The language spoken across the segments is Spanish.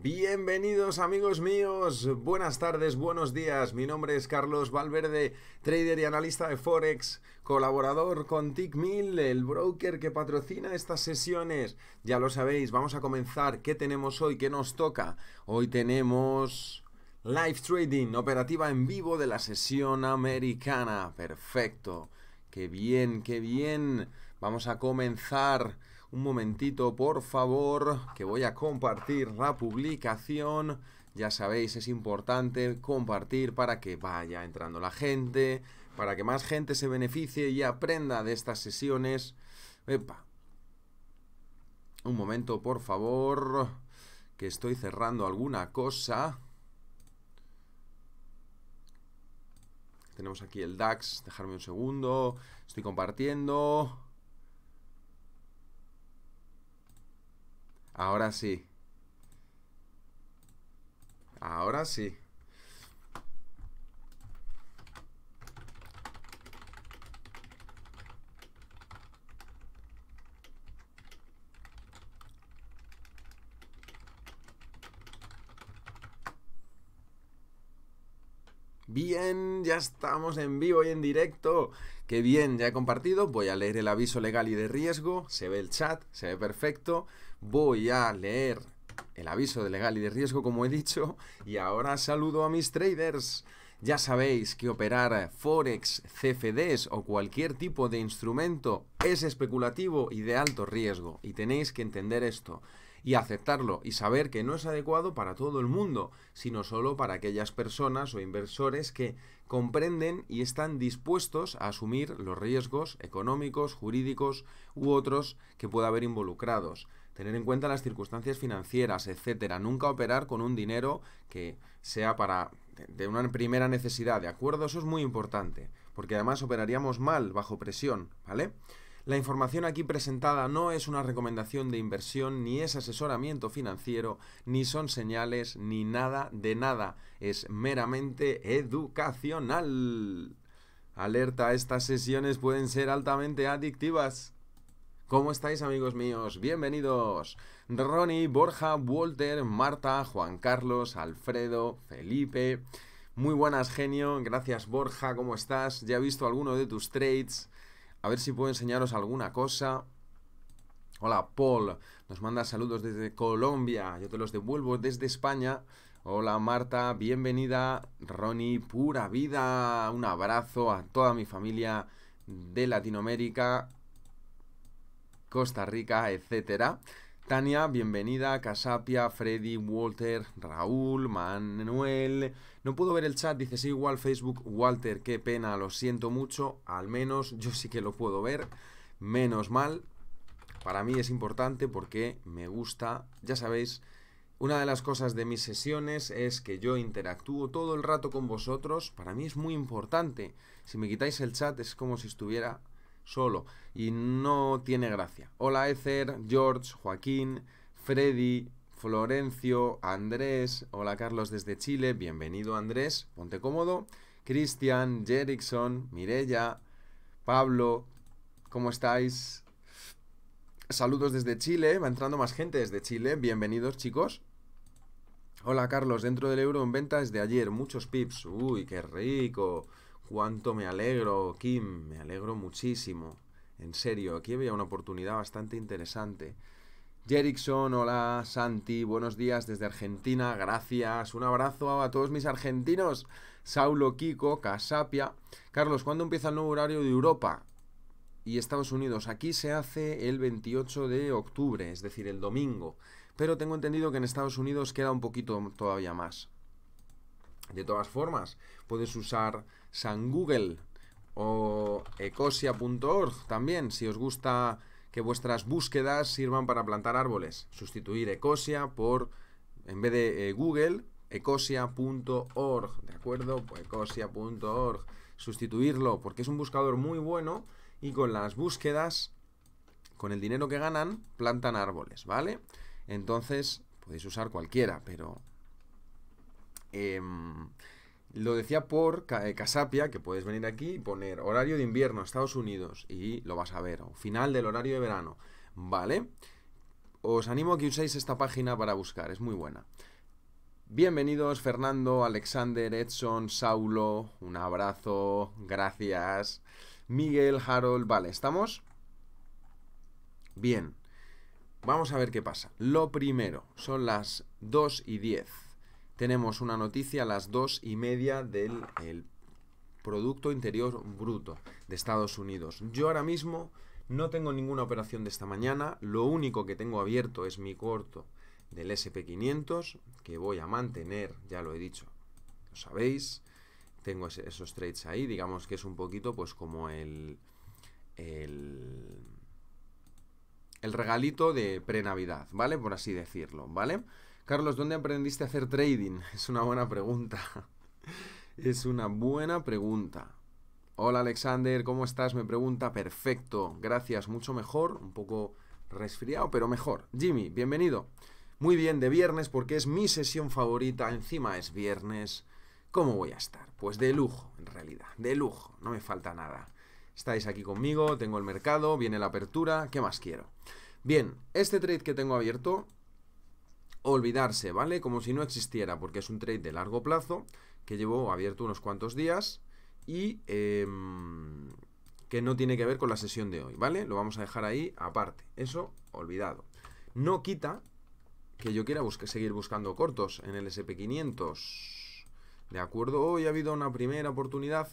Bienvenidos amigos míos, buenas tardes, buenos días, mi nombre es Carlos Valverde, trader y analista de Forex, colaborador con Tickmill, el broker que patrocina estas sesiones. Ya lo sabéis, vamos a comenzar, ¿qué tenemos hoy? ¿Qué nos toca? Hoy tenemos live trading, operativa en vivo de la sesión americana, perfecto, qué bien, qué bien, vamos a comenzar un momentito, por favor, que voy a compartir la publicación. Ya sabéis, es importante compartir para que vaya entrando la gente, para que más gente se beneficie y aprenda de estas sesiones. Un momento, por favor, que estoy cerrando alguna cosa. Tenemos aquí el DAX, dejarme un segundo. Estoy compartiendo. Ahora sí. Ahora sí. Bien, ya estamos en vivo y en directo. Qué bien, ya he compartido. Voy a leer el aviso legal y de riesgo. Se ve el chat, se ve perfecto voy a leer el aviso de legal y de riesgo, como he dicho, y ahora saludo a mis traders. Ya sabéis que operar Forex, CFDs o cualquier tipo de instrumento es especulativo y de alto riesgo, y tenéis que entender esto y aceptarlo y saber que no es adecuado para todo el mundo, sino solo para aquellas personas o inversores que comprenden y están dispuestos a asumir los riesgos económicos, jurídicos u otros que pueda haber involucrados tener en cuenta las circunstancias financieras, etcétera. Nunca operar con un dinero que sea para de una primera necesidad, ¿de acuerdo? Eso es muy importante, porque además operaríamos mal bajo presión, ¿vale? La información aquí presentada no es una recomendación de inversión, ni es asesoramiento financiero, ni son señales, ni nada de nada. Es meramente educacional. Alerta, estas sesiones pueden ser altamente adictivas. ¿Cómo estáis amigos míos? Bienvenidos. Ronnie, Borja, Walter, Marta, Juan Carlos, Alfredo, Felipe. Muy buenas, genio. Gracias Borja, ¿cómo estás? Ya he visto alguno de tus trades. A ver si puedo enseñaros alguna cosa. Hola, Paul. Nos manda saludos desde Colombia. Yo te los devuelvo desde España. Hola Marta, bienvenida. Ronnie, pura vida. Un abrazo a toda mi familia de Latinoamérica Costa Rica, etcétera. Tania, bienvenida, Casapia, Freddy, Walter, Raúl, Manuel. No puedo ver el chat, dices igual Facebook, Walter, qué pena, lo siento mucho, al menos yo sí que lo puedo ver, menos mal. Para mí es importante porque me gusta, ya sabéis, una de las cosas de mis sesiones es que yo interactúo todo el rato con vosotros, para mí es muy importante. Si me quitáis el chat es como si estuviera solo y no tiene gracia. Hola Ether, George, Joaquín, Freddy, Florencio, Andrés, hola Carlos desde Chile, bienvenido Andrés, ponte cómodo, Cristian, Jerickson, Mirella, Pablo, ¿cómo estáis? Saludos desde Chile, va entrando más gente desde Chile, bienvenidos chicos. Hola Carlos, dentro del euro en venta desde ayer, muchos pips, uy, qué rico. Cuánto me alegro, Kim, me alegro muchísimo. En serio, aquí había una oportunidad bastante interesante. Jerickson, hola, Santi, buenos días desde Argentina, gracias, un abrazo a todos mis argentinos, Saulo, Kiko, Casapia. Carlos, ¿cuándo empieza el nuevo horario de Europa y Estados Unidos? Aquí se hace el 28 de octubre, es decir, el domingo, pero tengo entendido que en Estados Unidos queda un poquito todavía más. De todas formas, puedes usar San Google o ecosia.org también, si os gusta que vuestras búsquedas sirvan para plantar árboles. Sustituir Ecosia por, en vez de eh, Google, ecosia.org, ¿de acuerdo? Pues ecosia.org, sustituirlo porque es un buscador muy bueno y con las búsquedas, con el dinero que ganan, plantan árboles, ¿vale? Entonces, podéis usar cualquiera, pero... Eh, lo decía por eh, Casapia, que puedes venir aquí y poner horario de invierno, Estados Unidos, y lo vas a ver, o final del horario de verano, ¿vale? Os animo a que uséis esta página para buscar, es muy buena. Bienvenidos Fernando, Alexander, Edson, Saulo, un abrazo, gracias. Miguel, Harold, vale, ¿estamos? Bien, vamos a ver qué pasa. Lo primero, son las 2 y 10 tenemos una noticia a las dos y media del Producto Interior Bruto de Estados Unidos. Yo ahora mismo no tengo ninguna operación de esta mañana, lo único que tengo abierto es mi corto del SP500, que voy a mantener, ya lo he dicho, lo sabéis, tengo esos trades ahí, digamos que es un poquito pues como el, el, regalito de pre-Navidad, ¿vale? Por así decirlo, ¿vale? vale Carlos, ¿dónde aprendiste a hacer trading? Es una buena pregunta. Es una buena pregunta. Hola Alexander, ¿cómo estás? Me pregunta. Perfecto, gracias, mucho mejor. Un poco resfriado, pero mejor. Jimmy, bienvenido. Muy bien, de viernes porque es mi sesión favorita. Encima es viernes. ¿Cómo voy a estar? Pues de lujo, en realidad. De lujo, no me falta nada. Estáis aquí conmigo, tengo el mercado, viene la apertura. ¿Qué más quiero? Bien, este trade que tengo abierto olvidarse, ¿vale? Como si no existiera, porque es un trade de largo plazo que llevo abierto unos cuantos días y em, que no tiene que ver con la sesión de hoy, ¿vale? Lo vamos a dejar ahí aparte, eso olvidado. No quita que yo quiera seguir buscando cortos en el SP500, ¿de acuerdo? Hoy ha habido una primera oportunidad,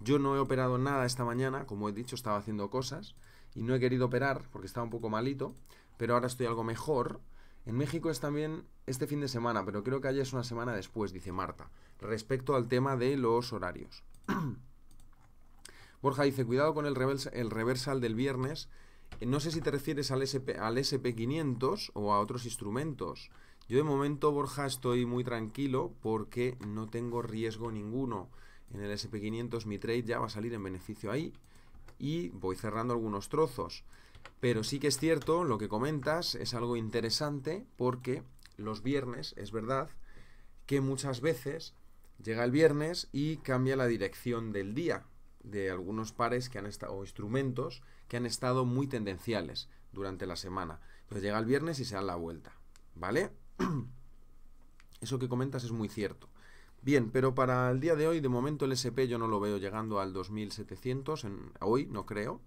yo no he operado nada esta mañana, como he dicho, estaba haciendo cosas y no he querido operar porque estaba un poco malito, pero ahora estoy algo mejor en México es también este fin de semana, pero creo que allá es una semana después, dice Marta, respecto al tema de los horarios. Borja dice, cuidado con el, reversal del viernes. Eh, no sé si te refieres al, al SP500 o a otros instrumentos. Yo de momento, Borja, estoy muy tranquilo porque no tengo riesgo ninguno. En el SP500 mi trade ya va a salir en beneficio ahí y voy cerrando algunos trozos. Pero sí que es cierto, lo que comentas es algo interesante porque los viernes, es verdad, que muchas veces llega el viernes y cambia la dirección del día de algunos pares que han estado, o instrumentos que han estado muy tendenciales durante la semana. Pero llega el viernes y se dan la vuelta, ¿vale? Eso que comentas es muy cierto. Bien, pero para el día de hoy, de momento el SP yo no lo veo llegando al 2700, en, hoy no creo.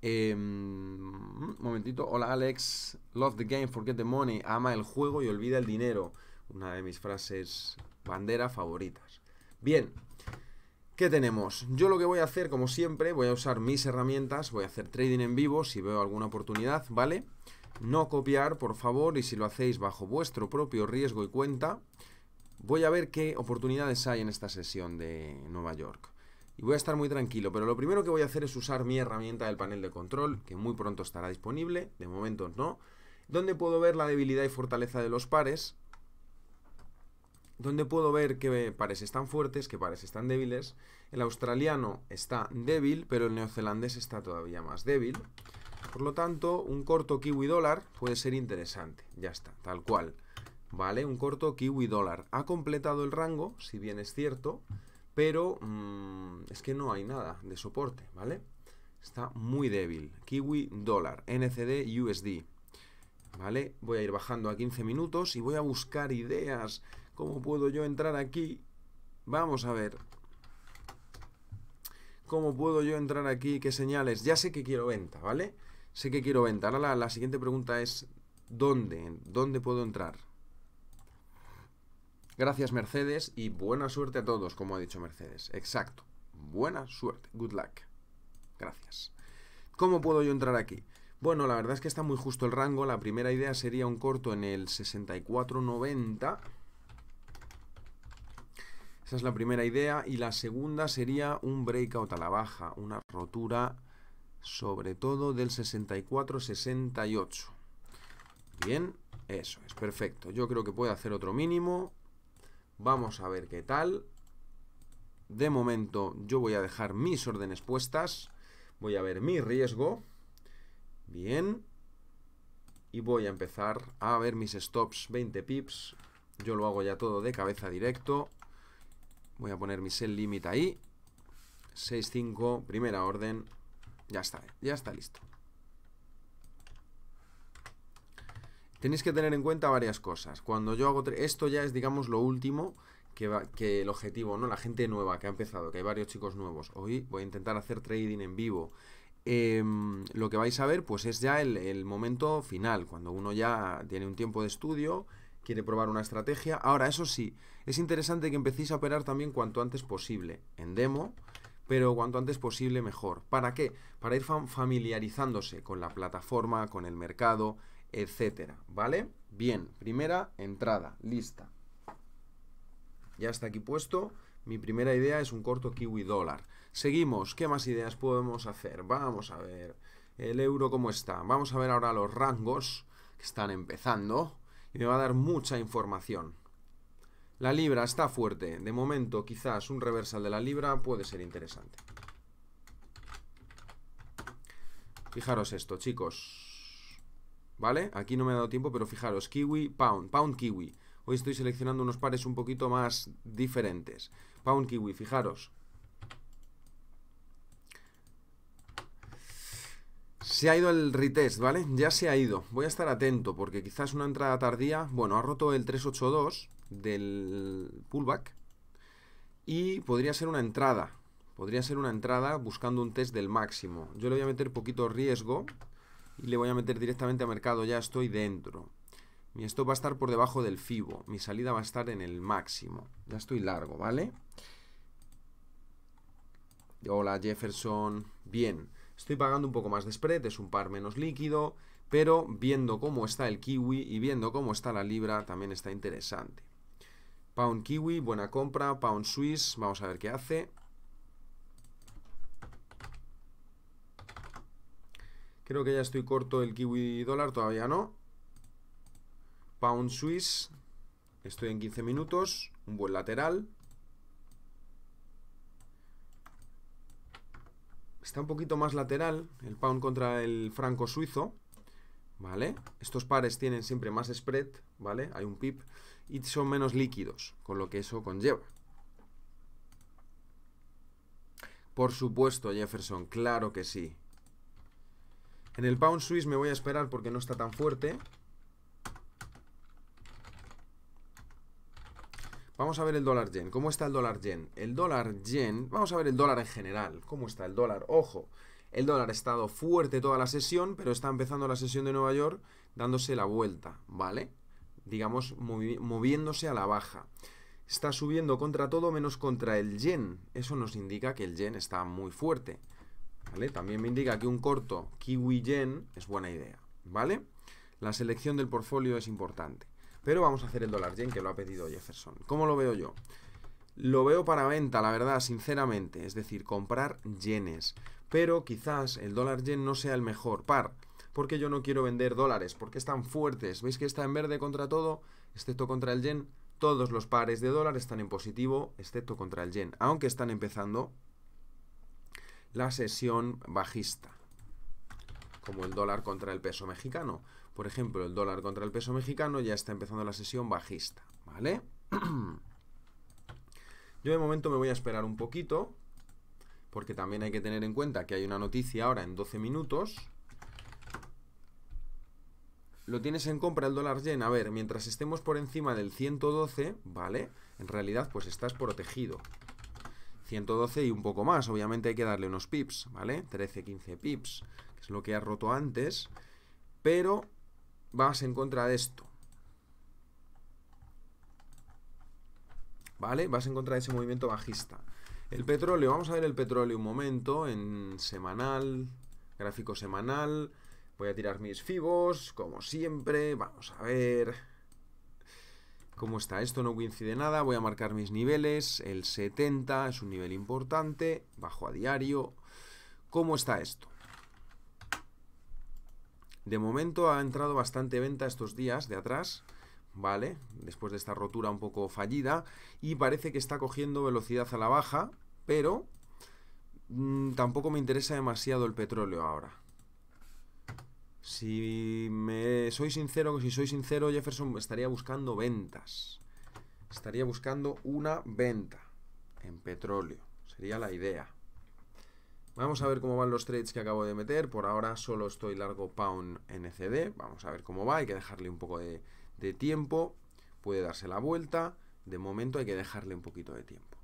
Em, un momentito. Hola Alex. Love the game, forget the money. Ama el juego y olvida el dinero. Una de mis frases bandera favoritas. Bien. ¿Qué tenemos? Yo lo que voy a hacer, como siempre, voy a usar mis herramientas, voy a hacer trading en vivo si veo alguna oportunidad, ¿vale? No copiar, por favor, y si lo hacéis bajo vuestro propio riesgo y cuenta, voy a ver qué oportunidades hay en esta sesión de Nueva York y voy a estar muy tranquilo, pero lo primero que voy a hacer es usar mi herramienta del panel de control, que muy pronto estará disponible, de momento no, donde puedo ver la debilidad y fortaleza de los pares, donde puedo ver qué pares están fuertes, qué pares están débiles. El australiano está débil, pero el neozelandés está todavía más débil. Por lo tanto, un corto kiwi dólar puede ser interesante. Ya está, tal cual. Vale, un corto kiwi dólar. Ha completado el rango, si bien es cierto pero mm, es que no hay nada de soporte, ¿vale? Está muy débil. Kiwi dólar, NCD USD, ¿vale? Voy a ir bajando a 15 minutos y voy a buscar ideas. ¿Cómo puedo yo entrar aquí? Vamos a ver. ¿Cómo puedo yo entrar aquí? ¿Qué señales? Ya sé que quiero venta, ¿vale? Sé que quiero venta. Ahora la, la siguiente pregunta es, ¿dónde? ¿Dónde puedo entrar? Gracias Mercedes y buena suerte a todos, como ha dicho Mercedes. Exacto. Buena suerte. Good luck. Gracias. ¿Cómo puedo yo entrar aquí? Bueno, la verdad es que está muy justo el rango. La primera idea sería un corto en el 64.90. Esa es la primera idea. Y la segunda sería un breakout a la baja. Una rotura sobre todo del 64 Bien, eso es, perfecto. Yo creo que puede hacer otro mínimo. Vamos a ver qué tal. De momento yo voy a dejar mis órdenes puestas. Voy a ver mi riesgo. Bien. Y voy a empezar a ver mis stops 20 pips. Yo lo hago ya todo de cabeza directo. Voy a poner mi sell limit ahí. 6-5, primera orden. Ya está, ya está listo. tenéis que tener en cuenta varias cosas. Cuando yo hago esto ya es, digamos, lo último que, va, que el objetivo, ¿no? La gente nueva que ha empezado, que hay varios chicos nuevos. Hoy voy a intentar hacer trading en vivo. Em, lo que vais a ver, pues es ya el, el momento final, cuando uno ya tiene un tiempo de estudio, quiere probar una estrategia. Ahora, eso sí, es interesante que empecéis a operar también cuanto antes posible, en demo, pero cuanto antes posible mejor. ¿Para qué? Para ir familiarizándose con la plataforma, con el mercado, etcétera, ¿vale? Bien, primera entrada, lista. Ya está aquí puesto. Mi primera idea es un corto kiwi dólar. Seguimos, ¿qué más ideas podemos hacer? Vamos a ver el euro cómo está. Vamos a ver ahora los rangos que están empezando y me va a dar mucha información. La libra está fuerte. De momento, quizás un reversal de la libra puede ser interesante. Fijaros esto, chicos. ¿vale? Aquí no me ha dado tiempo, pero fijaros, kiwi, pound, pound kiwi. Hoy estoy seleccionando unos pares un poquito más diferentes. Pound kiwi, fijaros. Se ha ido el retest, ¿vale? Ya se ha ido. Voy a estar atento porque quizás una entrada tardía... Bueno, ha roto el 382 del pullback y podría ser una entrada. Podría ser una entrada buscando un test del máximo. Yo le voy a meter poquito riesgo y le voy a meter directamente a mercado, ya estoy dentro. Mi stop va a estar por debajo del FIBO, mi salida va a estar en el máximo. Ya estoy largo, ¿vale? Hola Jefferson, bien. Estoy pagando un poco más de spread, es un par menos líquido, pero viendo cómo está el kiwi y viendo cómo está la libra también está interesante. Pound kiwi, buena compra, pound Swiss, vamos a ver qué hace. Creo que ya estoy corto el kiwi dólar, todavía no. Pound Swiss. Estoy en 15 minutos. Un buen lateral. Está un poquito más lateral el pound contra el franco suizo. ¿Vale? Estos pares tienen siempre más spread, ¿vale? Hay un pip. Y son menos líquidos, con lo que eso conlleva. Por supuesto, Jefferson, claro que sí. En el Pound Swiss me voy a esperar porque no está tan fuerte. Vamos a ver el dólar yen. ¿Cómo está el dólar yen? El dólar yen... Vamos a ver el dólar en general. ¿Cómo está el dólar? Ojo, el dólar ha estado fuerte toda la sesión, pero está empezando la sesión de Nueva York dándose la vuelta, ¿vale? Digamos, moviéndose a la baja. Está subiendo contra todo menos contra el yen. Eso nos indica que el yen está muy fuerte. También me indica que un corto Kiwi Yen es buena idea, ¿vale? La selección del portfolio es importante. Pero vamos a hacer el dólar yen que lo ha pedido Jefferson. ¿Cómo lo veo yo? Lo veo para venta, la verdad, sinceramente. Es decir, comprar yenes. Pero quizás el dólar yen no sea el mejor par. Porque yo no quiero vender dólares, porque están fuertes. ¿Veis que está en verde contra todo? Excepto contra el yen. Todos los pares de dólar están en positivo, excepto contra el yen. Aunque están empezando la sesión bajista, como el dólar contra el peso mexicano. Por ejemplo, el dólar contra el peso mexicano ya está empezando la sesión bajista, ¿vale? Yo de momento me voy a esperar un poquito, porque también hay que tener en cuenta que hay una noticia ahora en 12 minutos. Lo tienes en compra el dólar yen, a ver, mientras estemos por encima del 112, ¿vale? En realidad pues estás protegido. 112 y un poco más. Obviamente hay que darle unos pips, ¿vale? 13, 15 pips, que es lo que has roto antes. Pero vas en contra de esto. ¿Vale? Vas en contra de ese movimiento bajista. El petróleo, vamos a ver el petróleo un momento, en semanal, gráfico semanal. Voy a tirar mis fibos, como siempre. Vamos a ver. ¿Cómo está esto? No coincide nada. Voy a marcar mis niveles. El 70 es un nivel importante. Bajo a diario. ¿Cómo está esto? De momento ha entrado bastante venta estos días de atrás. ¿Vale? Después de esta rotura un poco fallida. Y parece que está cogiendo velocidad a la baja. Pero mm, tampoco me interesa demasiado el petróleo ahora. Si me soy sincero, si soy sincero, Jefferson estaría buscando ventas. Estaría buscando una venta en petróleo. Sería la idea. Vamos a ver cómo van los trades que acabo de meter. Por ahora solo estoy largo pound NCD. E Vamos a ver cómo va. Hay que dejarle un poco de, de tiempo. Puede darse la vuelta. De momento hay que dejarle un poquito de tiempo.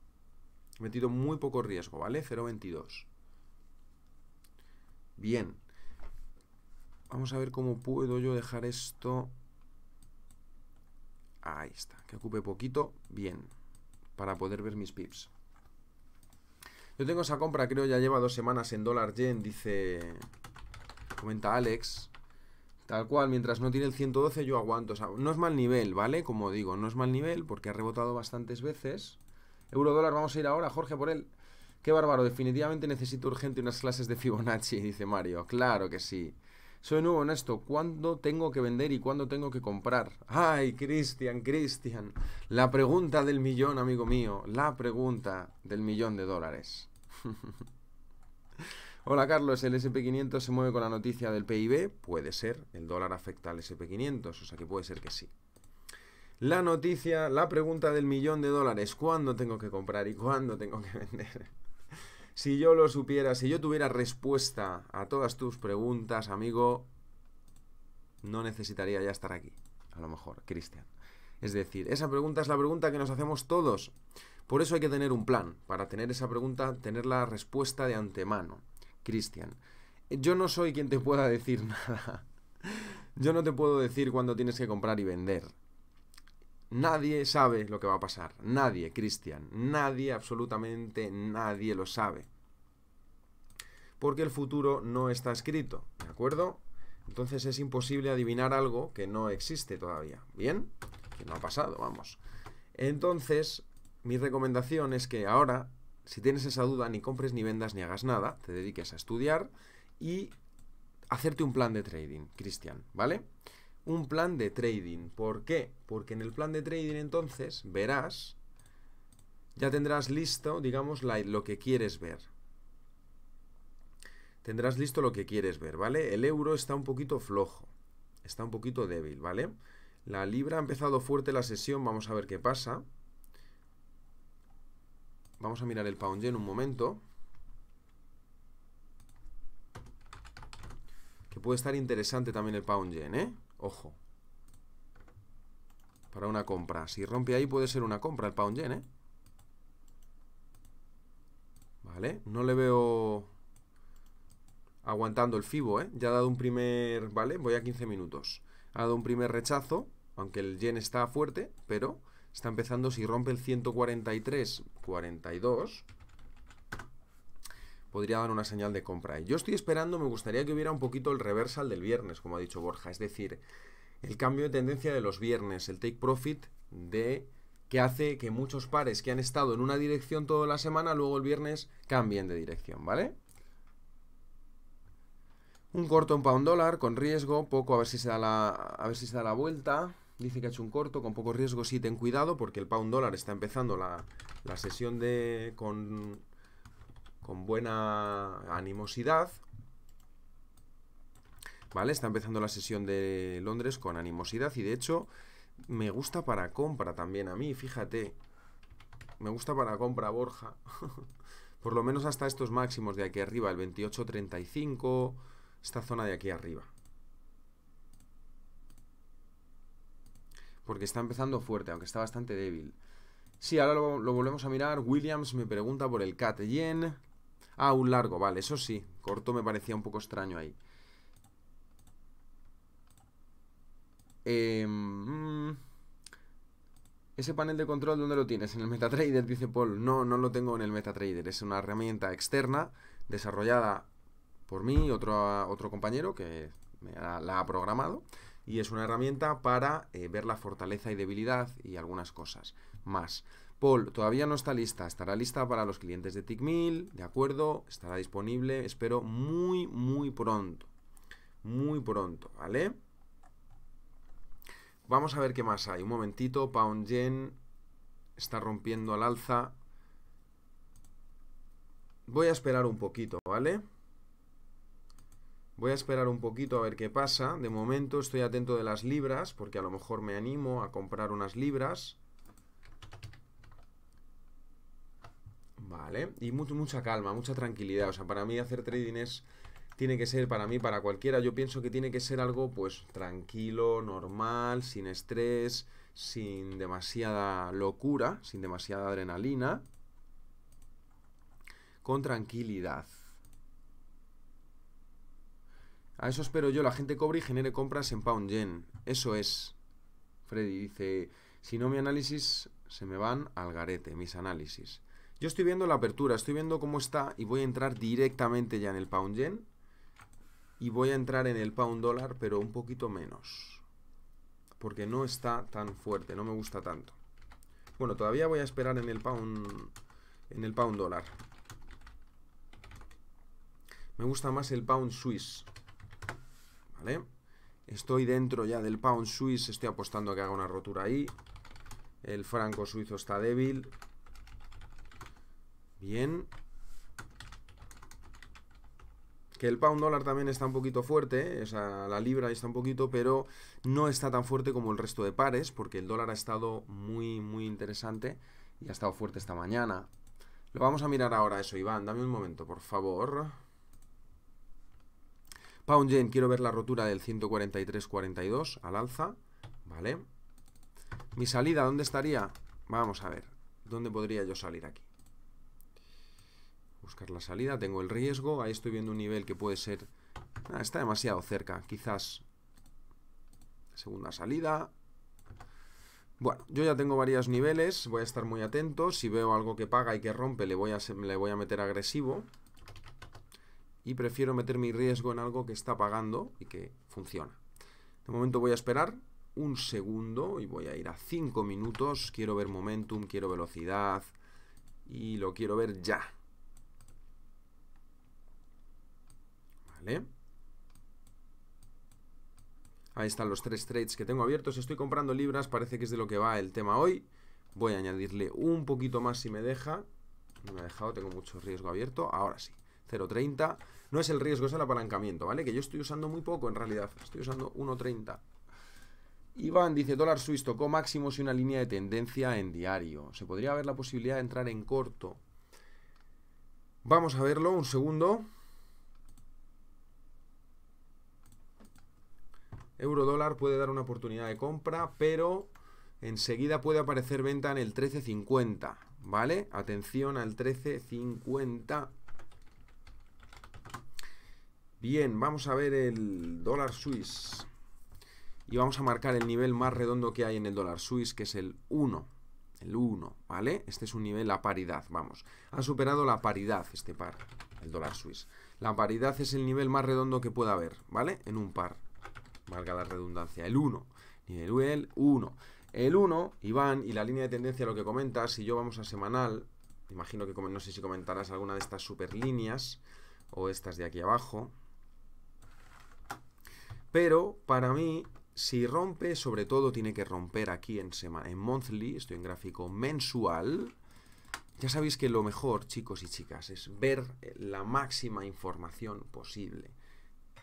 He metido muy poco riesgo, ¿vale? 0.22. Bien. Vamos a ver cómo puedo yo dejar esto. Ahí está, que ocupe poquito. Bien, para poder ver mis pips. Yo tengo esa compra, creo, ya lleva dos semanas en dólar yen, dice... Comenta Alex. Tal cual, mientras no tiene el 112 yo aguanto. no es mal nivel, ¿vale? Como digo, no es mal nivel porque ha rebotado bastantes veces. Euro dólar, vamos a ir ahora, Jorge, por él. Qué bárbaro, definitivamente necesito urgente unas clases de Fibonacci, dice Mario. Claro que sí. Soy nuevo en esto. ¿Cuándo tengo que vender y cuándo tengo que comprar? Ay, Cristian, Cristian. La pregunta del millón, amigo mío. La pregunta del millón de dólares. Hola Carlos, el SP500 se mueve con la noticia del PIB. Puede ser, el dólar afecta al SP500, o sea que puede ser que sí. La noticia, la pregunta del millón de dólares, ¿cuándo tengo que comprar y cuándo tengo que vender? Si yo lo supiera, si yo tuviera respuesta a todas tus preguntas, amigo, no necesitaría ya estar aquí, a lo mejor, Cristian. Es decir, esa pregunta es la pregunta que nos hacemos todos. Por eso hay que tener un plan, para tener esa pregunta, tener la respuesta de antemano. Cristian, yo no soy quien te pueda decir nada. Yo no te puedo decir cuándo tienes que comprar y vender. Nadie sabe lo que va a pasar. Nadie, Cristian. Nadie, absolutamente nadie lo sabe. Porque el futuro no está escrito, ¿de acuerdo? Entonces es imposible adivinar algo que no existe todavía. ¿Bien? Que no ha pasado, vamos. Entonces, mi recomendación es que ahora, si tienes esa duda, ni compres ni vendas ni hagas nada, te dediques a estudiar y hacerte un plan de trading, Cristian, ¿vale? un plan de trading. ¿Por qué? Porque en el plan de trading entonces verás, ya tendrás listo, digamos, lo que quieres ver. Tendrás listo lo que quieres ver, ¿vale? El euro está un poquito flojo, está un poquito débil, ¿vale? La libra ha empezado fuerte la sesión, vamos a ver qué pasa. Vamos a mirar el pound yen un momento. Que puede estar interesante también el pound yen, ¿eh? Ojo. Para una compra. Si rompe ahí puede ser una compra el pound yen, ¿eh? Vale, no le veo aguantando el FIBO, ¿eh? Ya ha dado un primer... Vale, voy a 15 minutos. Ha dado un primer rechazo, aunque el yen está fuerte, pero está empezando, si rompe el 143, 42, podría dar una señal de compra. Yo estoy esperando, me gustaría que hubiera un poquito el reversal del viernes, como ha dicho Borja, es decir, el cambio de tendencia de los viernes, el take profit de que hace que muchos pares que han estado en una dirección toda la semana, luego el viernes cambien de dirección, ¿vale? Un corto en pound dólar con riesgo, poco a ver si se da la, a ver si se da la vuelta. Dice que ha hecho un corto con poco riesgo, sí, ten cuidado porque el pound dólar está empezando la, la sesión de, con con buena animosidad. ¿Vale? Está empezando la sesión de Londres con animosidad y de hecho me gusta para compra también a mí, fíjate. Me gusta para compra Borja. Por lo menos hasta estos máximos de aquí arriba, el 28.35, esta zona de aquí arriba. Porque está empezando fuerte, aunque está bastante débil. Sí, ahora lo, volvemos a mirar. Williams me pregunta por el CAT Yen. Ah, un largo, vale, eso sí. Corto me parecía un poco extraño ahí. Em, mm. ese panel de control, ¿dónde lo tienes? ¿En el MetaTrader? Dice Paul. No, no lo tengo en el MetaTrader. Es una herramienta externa desarrollada por mí y otro, otro compañero que me la ha programado. Y es una herramienta para eh, ver la fortaleza y debilidad y algunas cosas más. Paul todavía no está lista, estará lista para los clientes de TickMill, ¿de acuerdo? Estará disponible, espero, muy, muy pronto. Muy pronto, ¿vale? Vamos a ver qué más hay. Un momentito, Pound Yen está rompiendo al alza. Voy a esperar un poquito, ¿vale? Voy a esperar un poquito a ver qué pasa. De momento estoy atento de las libras, porque a lo mejor me animo a comprar unas libras. Vale, y mucha calma, mucha tranquilidad. O sea, para mí hacer trading es tiene que ser para mí, para cualquiera, yo pienso que tiene que ser algo pues tranquilo, normal, sin estrés, sin demasiada locura, sin demasiada adrenalina, con tranquilidad. A eso espero yo, la gente cobre y genere compras en pound yen. Eso es. Freddy dice, si no mi análisis, se me van al garete, mis análisis. Yo estoy viendo la apertura, estoy viendo cómo está y voy a entrar directamente ya en el pound yen. Y voy a entrar en el pound dólar, pero un poquito menos. Porque no está tan fuerte, no me gusta tanto. Bueno, todavía voy a esperar en el pound en el pound dólar. Me gusta más el pound Swiss. ¿Vale? Estoy dentro ya del pound Swiss, estoy apostando a que haga una rotura ahí. El franco suizo está débil. Bien. Que el pound dólar también está un poquito fuerte, ¿eh? la libra está un poquito, pero no está tan fuerte como el resto de pares, porque el dólar ha estado muy, muy interesante y ha estado fuerte esta mañana. Lo vamos a mirar ahora eso, Iván, dame un momento, por favor. Pound Yen, quiero ver la rotura del 143.42 al alza, ¿vale? Mi salida, ¿dónde estaría? Vamos a ver, ¿dónde podría yo salir aquí? buscar la salida, tengo el riesgo, ahí estoy viendo un nivel que puede ser... Ah, está demasiado cerca, quizás segunda salida. Bueno, yo ya tengo varios niveles, voy a estar muy atento, si veo algo que paga y que rompe le voy a, le voy a meter agresivo y prefiero meter mi riesgo en algo que está pagando y que funciona. De momento voy a esperar un segundo y voy a ir a 5 minutos, quiero ver momentum, quiero velocidad y lo quiero ver ya. Ahí están los tres trades que tengo abiertos. Estoy comprando libras, parece que es de lo que va el tema hoy. Voy a añadirle un poquito más si me deja. me ha dejado, tengo mucho riesgo abierto. Ahora sí, 0.30. No es el riesgo, es el apalancamiento, ¿vale? Que yo estoy usando muy poco en realidad. Estoy usando 1.30. Iván dice, dólar suizo tocó máximo y una línea de tendencia en diario. ¿Se podría ver la posibilidad de entrar en corto? Vamos a verlo, un segundo. Euro dólar puede dar una oportunidad de compra, pero enseguida puede aparecer venta en el 1350, ¿vale? Atención al 1350. Bien, vamos a ver el dólar suizo Y vamos a marcar el nivel más redondo que hay en el dólar suizo, que es el 1. El 1, ¿vale? Este es un nivel a paridad, vamos. Ha superado la paridad este par, el dólar suizo. La paridad es el nivel más redondo que pueda haber, ¿vale? En un par valga la redundancia, el 1. Nivel 1. El 1, Iván, y la línea de tendencia, lo que comentas, si yo vamos a semanal, imagino que no sé si comentarás alguna de estas super líneas o estas de aquí abajo. Pero para mí, si rompe, sobre todo tiene que romper aquí en, en monthly, estoy en gráfico mensual. Ya sabéis que lo mejor, chicos y chicas, es ver la máxima información posible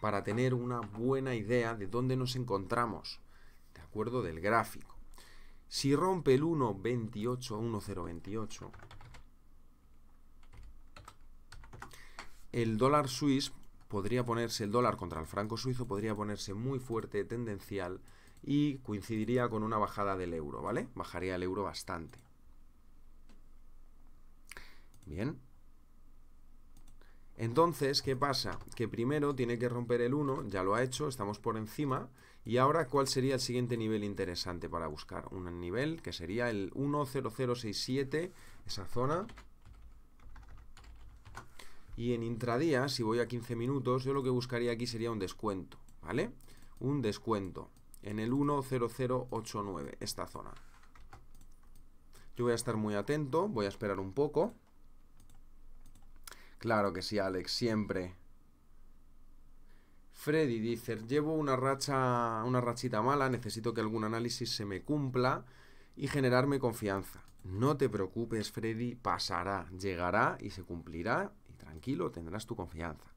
para tener una buena idea de dónde nos encontramos, ¿de acuerdo? Del gráfico. Si rompe el 1,28 1,028, el dólar suizo podría ponerse, el dólar contra el franco suizo podría ponerse muy fuerte, tendencial, y coincidiría con una bajada del euro, ¿vale? Bajaría el euro bastante. Bien. Entonces, ¿qué pasa? Que primero tiene que romper el 1, ya lo ha hecho, estamos por encima. Y ahora, ¿cuál sería el siguiente nivel interesante para buscar? Un nivel que sería el 10067, esa zona. Y en intradía, si voy a 15 minutos, yo lo que buscaría aquí sería un descuento, ¿vale? Un descuento en el 10089, esta zona. Yo voy a estar muy atento, voy a esperar un poco. Claro que sí, Alex, siempre. Freddy dice, llevo una racha, una rachita mala, necesito que algún análisis se me cumpla y generarme confianza. No te preocupes, Freddy, pasará, llegará y se cumplirá y tranquilo, tendrás tu confianza.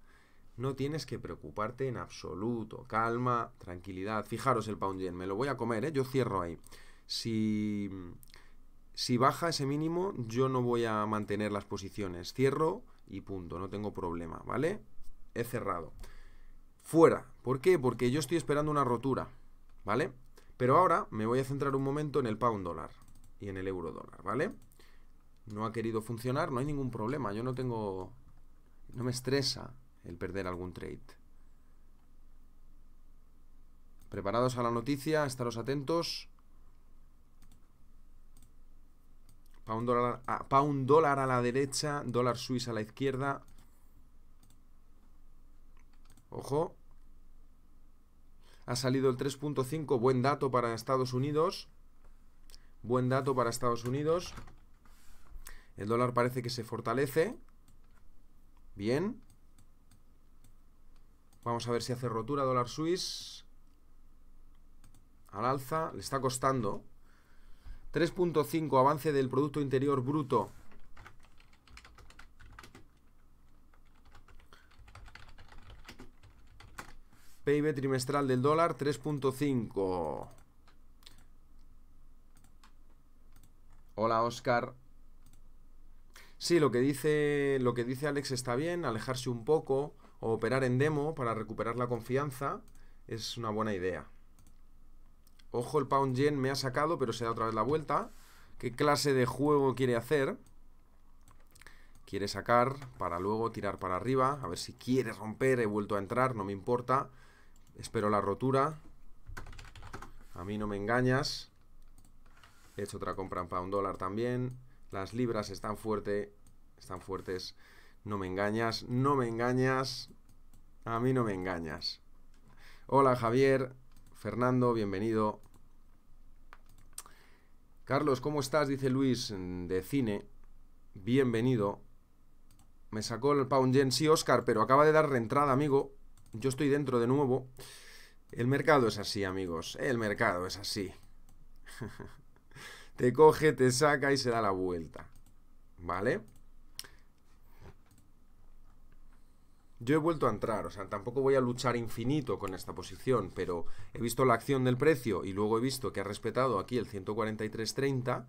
No tienes que preocuparte en absoluto. Calma, tranquilidad. Fijaros el pound yen, me lo voy a comer, ¿eh? yo cierro ahí. Si, si baja ese mínimo, yo no voy a mantener las posiciones. Cierro y punto, no tengo problema, ¿vale? He cerrado. Fuera. ¿Por qué? Porque yo estoy esperando una rotura, ¿vale? Pero ahora me voy a centrar un momento en el pound dólar y en el euro dólar, ¿vale? No ha querido funcionar, no hay ningún problema, yo no tengo... No me estresa el perder algún trade. Preparados a la noticia, estaros atentos. Pound dólar, a, dólar a la derecha, dólar suizo a la izquierda. Ojo. Ha salido el 3.5, buen dato para Estados Unidos. Buen dato para Estados Unidos. El dólar parece que se fortalece. Bien. Vamos a ver si hace rotura dólar suizo Al alza. Le está costando. 3.5, avance del Producto Interior Bruto. PIB trimestral del dólar 3.5. Hola, Oscar. Sí, lo que dice lo que dice Alex está bien, alejarse un poco o operar en demo para recuperar la confianza es una buena idea. Ojo, el Pound yen me ha sacado, pero se da otra vez la vuelta. ¿Qué clase de juego quiere hacer? Quiere sacar para luego tirar para arriba. A ver si quiere romper. He vuelto a entrar, no me importa. Espero la rotura. A mí no me engañas. He hecho otra compra en pound dólar también. Las libras están fuerte. Están fuertes. No me engañas, no me engañas. A mí no me engañas. Hola Javier, Fernando, bienvenido. Carlos, ¿cómo estás? Dice Luis mm, de Cine. Bienvenido. Me sacó el Pound Gen, sí, Oscar, pero acaba de dar reentrada, amigo. Yo estoy dentro de nuevo. El mercado es así, amigos. El mercado es así. te coge, te saca y se da la vuelta. ¿Vale? Yo he vuelto a entrar, o sea, tampoco voy a luchar infinito con esta posición, pero he visto la acción del precio y luego he visto que ha respetado aquí el 143.30.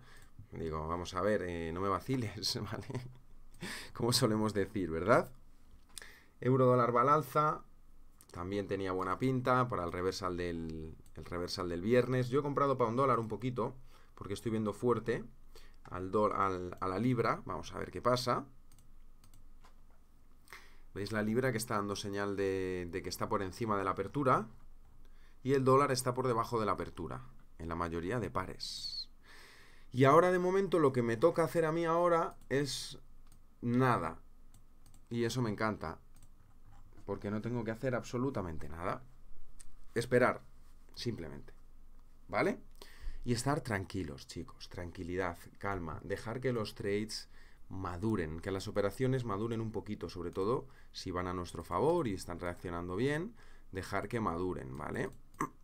Digo, vamos a ver, eh, no me vaciles, ¿vale? Como solemos decir, ¿verdad? Euro dólar balanza, también tenía buena pinta para el reversal del, el reversal del viernes. Yo he comprado para un dólar un poquito, porque estoy viendo fuerte al, a la libra, vamos a ver qué pasa. Veis la libra que está dando señal de, que está por encima de la apertura y el dólar está por debajo de la apertura, en la mayoría de pares. Y ahora de momento lo que me toca hacer a mí ahora es nada. Y eso me encanta, porque no tengo que hacer absolutamente nada. Esperar, simplemente. ¿Vale? Y estar tranquilos, chicos, tranquilidad, calma, dejar que los trades maduren, que las operaciones maduren un poquito, sobre todo si van a nuestro favor y están reaccionando bien, dejar que maduren, ¿vale?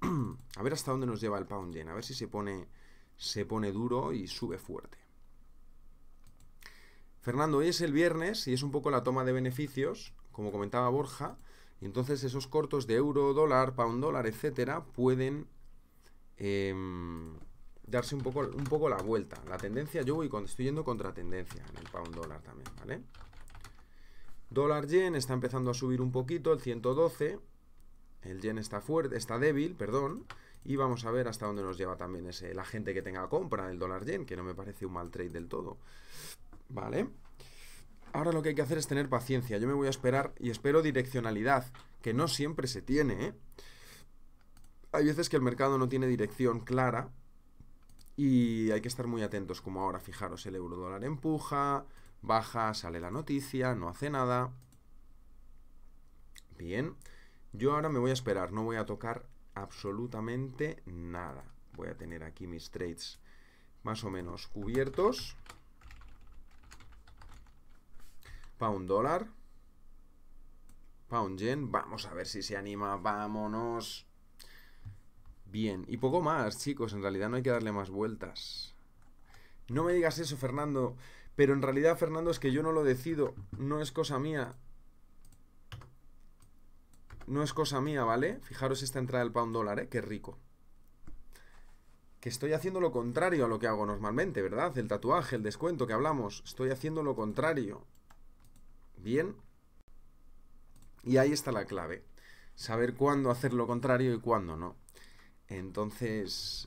a ver hasta dónde nos lleva el pound yen, a ver si se pone, se pone duro y sube fuerte. Fernando, hoy es el viernes y es un poco la toma de beneficios, como comentaba Borja, entonces esos cortos de euro, dólar, pound dólar, etcétera, pueden... Em, darse un poco, un poco la vuelta. La tendencia, yo voy estoy yendo contra tendencia en el pound dólar también, ¿vale? Dólar yen está empezando a subir un poquito, el 112. El yen está fuerte, está débil, perdón. Y vamos a ver hasta dónde nos lleva también ese, la gente que tenga compra del dólar yen, que no me parece un mal trade del todo. ¿Vale? Ahora lo que hay que hacer es tener paciencia. Yo me voy a esperar y espero direccionalidad, que no siempre se tiene. ¿eh? Hay veces que el mercado no tiene dirección clara y hay que estar muy atentos, como ahora, fijaros, el euro dólar empuja, baja, sale la noticia, no hace nada. Bien, yo ahora me voy a esperar, no voy a tocar absolutamente nada. Voy a tener aquí mis trades más o menos cubiertos. Pound dólar. Pound yen. Vamos a ver si se anima. Vámonos. Bien, y poco más, chicos, en realidad no hay que darle más vueltas. No me digas eso, Fernando, pero en realidad, Fernando, es que yo no lo decido, no es cosa mía. No es cosa mía, ¿vale? Fijaros esta entrada del pound dólar, ¿eh? Qué rico. Que estoy haciendo lo contrario a lo que hago normalmente, ¿verdad? El tatuaje, el descuento que hablamos, estoy haciendo lo contrario. Bien. Y ahí está la clave. Saber cuándo hacer lo contrario y cuándo no. Entonces,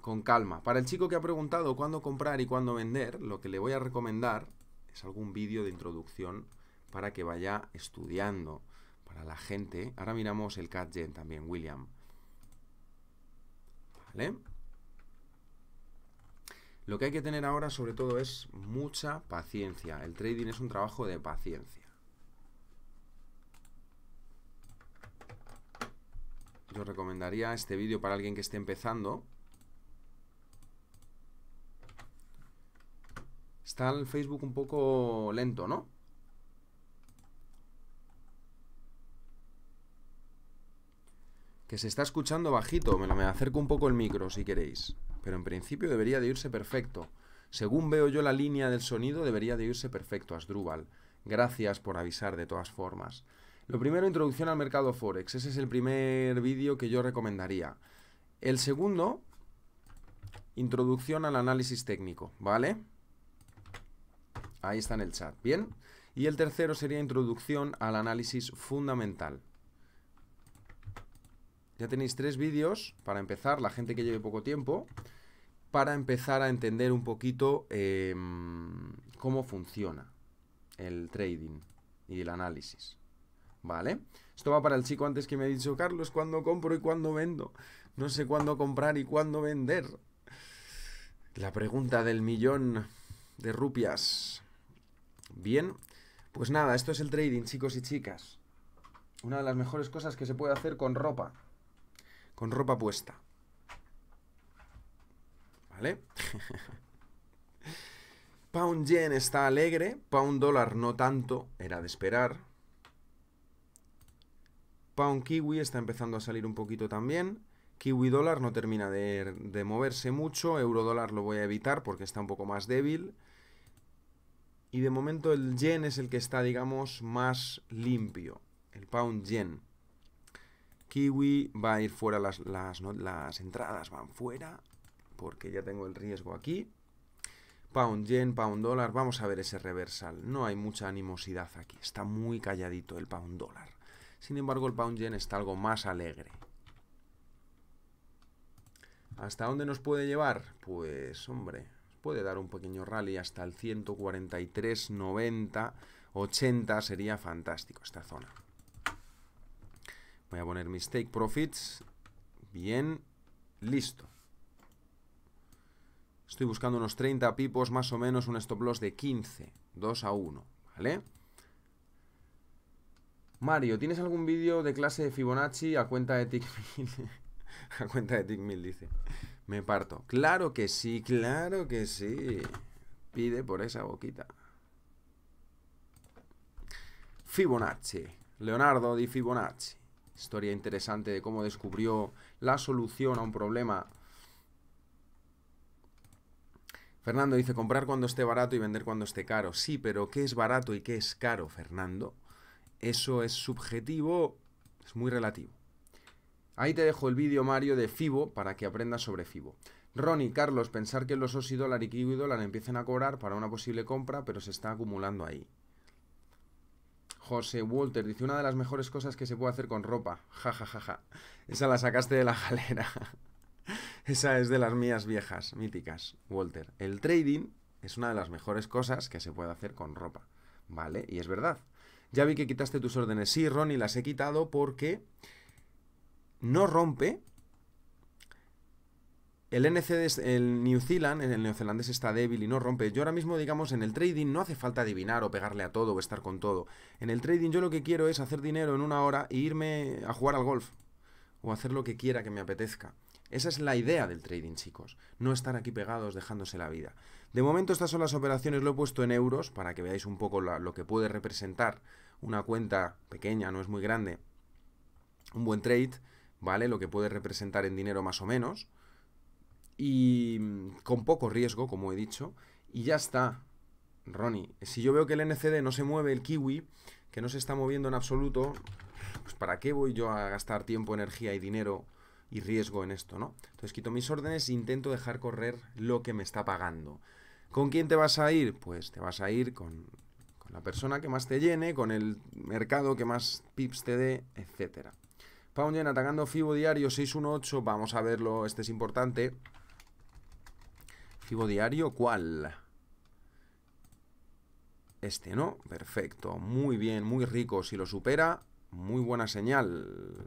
con calma. Para el chico que ha preguntado cuándo comprar y cuándo vender, lo que le voy a recomendar es algún vídeo de introducción para que vaya estudiando para la gente. Ahora miramos el CatGen también, William. ¿Vale? Lo que hay que tener ahora sobre todo es mucha paciencia. El trading es un trabajo de paciencia. yo recomendaría este vídeo para alguien que esté empezando. Está el Facebook un poco lento, ¿no? Que se está escuchando bajito, me, acerco un poco el micro si queréis. Pero en principio debería de irse perfecto. Según veo yo la línea del sonido, debería de irse perfecto, Asdrúbal. Gracias por avisar de todas formas. Lo primero, introducción al mercado Forex. Ese es el primer vídeo que yo recomendaría. El segundo, introducción al análisis técnico, ¿vale? Ahí está en el chat, ¿bien? Y el tercero sería introducción al análisis fundamental. Ya tenéis tres vídeos para empezar, la gente que lleve poco tiempo, para empezar a entender un poquito em, cómo funciona el trading y el análisis. ¿vale? Esto va para el chico antes que me ha dicho, Carlos, ¿cuándo compro y cuándo vendo? No sé cuándo comprar y cuándo vender. La pregunta del millón de rupias. Bien, pues nada, esto es el trading, chicos y chicas. Una de las mejores cosas que se puede hacer con ropa. Con ropa puesta. ¿Vale? Pound yen está alegre, pound dólar no tanto, era de esperar. Pound Kiwi está empezando a salir un poquito también. Kiwi dólar no termina de, moverse mucho. Euro dólar lo voy a evitar porque está un poco más débil. Y de momento el yen es el que está, digamos, más limpio. El pound yen. Kiwi va a ir fuera las, las entradas, van fuera. Porque ya tengo el riesgo aquí. Pound yen, pound dólar. Vamos a ver ese reversal. No hay mucha animosidad aquí. Está muy calladito el pound dólar. Sin embargo, el pound yen está algo más alegre. ¿Hasta dónde nos puede llevar? Pues, hombre, puede dar un pequeño rally hasta el 143, 90, 80 sería fantástico esta zona. Voy a poner mis take profits. Bien, listo. Estoy buscando unos 30 pipos, más o menos un stop loss de 15, 2 a 1, ¿vale? Mario, ¿tienes algún vídeo de clase de Fibonacci a cuenta de TickMill? a cuenta de TickMill, dice. Me parto. Claro que sí, claro que sí. Pide por esa boquita. Fibonacci. Leonardo di Fibonacci. Historia interesante de cómo descubrió la solución a un problema. Fernando dice, comprar cuando esté barato y vender cuando esté caro. Sí, pero ¿qué es barato y qué es caro, Fernando? eso es subjetivo, es muy relativo. Ahí te dejo el vídeo, Mario, de FIBO para que aprendas sobre FIBO. Ronnie, Carlos, pensar que los OSI dólar y Kiwi dólar empiecen a cobrar para una posible compra, pero se está acumulando ahí. José Walter dice una de las mejores cosas que se puede hacer con ropa. Ja, ja, ja, ja. Esa la sacaste de la jalera. Esa es de las mías viejas, míticas, Walter. El trading es una de las mejores cosas que se puede hacer con ropa. ¿Vale? Y es verdad. Ya vi que quitaste tus órdenes. Sí, Ronnie, las he quitado porque no rompe. El NC, el New Zealand, el neozelandés está débil y no rompe. Yo ahora mismo, digamos, en el trading no hace falta adivinar o pegarle a todo o estar con todo. En el trading yo lo que quiero es hacer dinero en una hora e irme a jugar al golf. O hacer lo que quiera que me apetezca. Esa es la idea del trading, chicos. No estar aquí pegados dejándose la vida. De momento estas son las operaciones, lo he puesto en euros para que veáis un poco lo que puede representar una cuenta pequeña, no es muy grande, un buen trade, ¿vale? Lo que puede representar en dinero más o menos y con poco riesgo, como he dicho, y ya está. Ronnie, si yo veo que el NCD no se mueve, el kiwi, que no se está moviendo en absoluto, pues ¿para qué voy yo a gastar tiempo, energía y dinero y riesgo en esto, no? Entonces quito mis órdenes e intento dejar correr lo que me está pagando. ¿Con quién te vas a ir? Pues te vas a ir con, la persona que más te llene, con el mercado que más pips te dé, etc. Pound atacando Fibo diario 618, vamos a verlo, este es importante. Fibo diario, ¿cuál? Este, ¿no? Perfecto, muy bien, muy rico. Si lo supera, muy buena señal.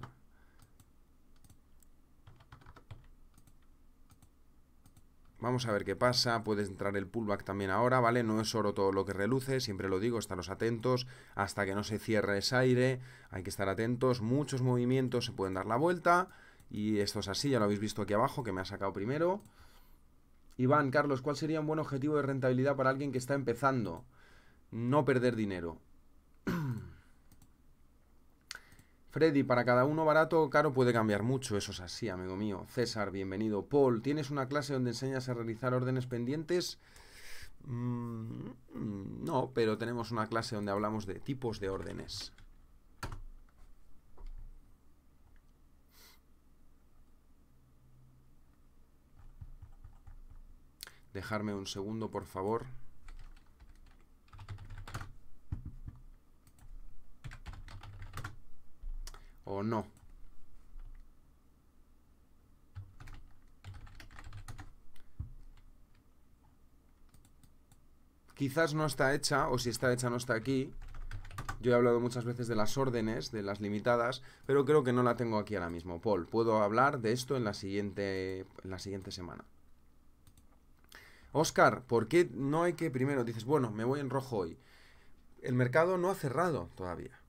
Vamos a ver qué pasa, puede entrar el pullback también ahora, ¿vale? No es oro todo lo que reluce, siempre lo digo, estaros atentos hasta que no se cierre ese aire, hay que estar atentos, muchos movimientos se pueden dar la vuelta y esto es así, ya lo habéis visto aquí abajo que me ha sacado primero. Iván, Carlos, ¿cuál sería un buen objetivo de rentabilidad para alguien que está empezando? No perder dinero. Freddy, para cada uno barato o caro puede cambiar mucho, eso es así, amigo mío. César, bienvenido. Paul, ¿tienes una clase donde enseñas a realizar órdenes pendientes? Mm, no, pero tenemos una clase donde hablamos de tipos de órdenes. Dejarme un segundo, por favor. ¿O no? Quizás no está hecha, o si está hecha no está aquí. Yo he hablado muchas veces de las órdenes, de las limitadas, pero creo que no la tengo aquí ahora mismo. Paul, puedo hablar de esto en la siguiente, en la siguiente semana. Oscar, ¿por qué no hay que primero? Dices, bueno, me voy en rojo hoy. El mercado no ha cerrado todavía.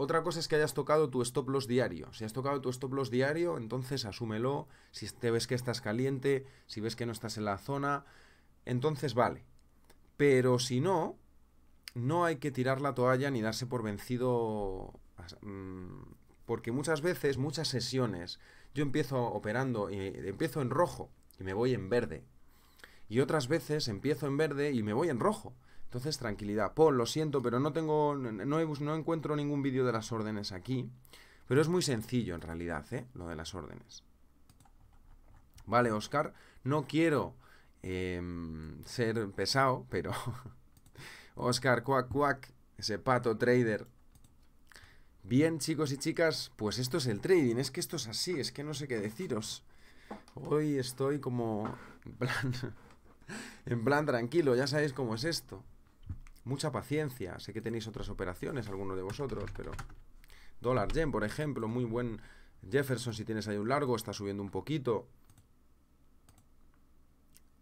Otra cosa es que hayas tocado tu stop loss diario. Si has tocado tu stop loss diario, entonces asúmelo. Si te ves que estás caliente, si ves que no estás en la zona, entonces vale. Pero si no, no hay que tirar la toalla ni darse por vencido. Mm, porque muchas veces, muchas sesiones, yo empiezo operando y empiezo en rojo y me voy en verde. Y otras veces empiezo en verde y me voy en rojo. Entonces, tranquilidad. Paul, lo siento, pero no tengo. No, encuentro ningún vídeo de las órdenes aquí. Pero es muy sencillo en realidad, ¿eh? Lo de las órdenes. Vale, Oscar, no quiero em, ser pesado, pero. Oscar, cuac, cuac, ese pato trader. Bien, chicos y chicas, pues esto es el trading, es que esto es así, es que no sé qué deciros. Hoy estoy como. En plan. En plan tranquilo, ya sabéis cómo es esto. Mucha paciencia. Sé que tenéis otras operaciones, algunos de vosotros, pero... Dólar gen por ejemplo, muy buen Jefferson si tienes ahí un largo, está subiendo un poquito.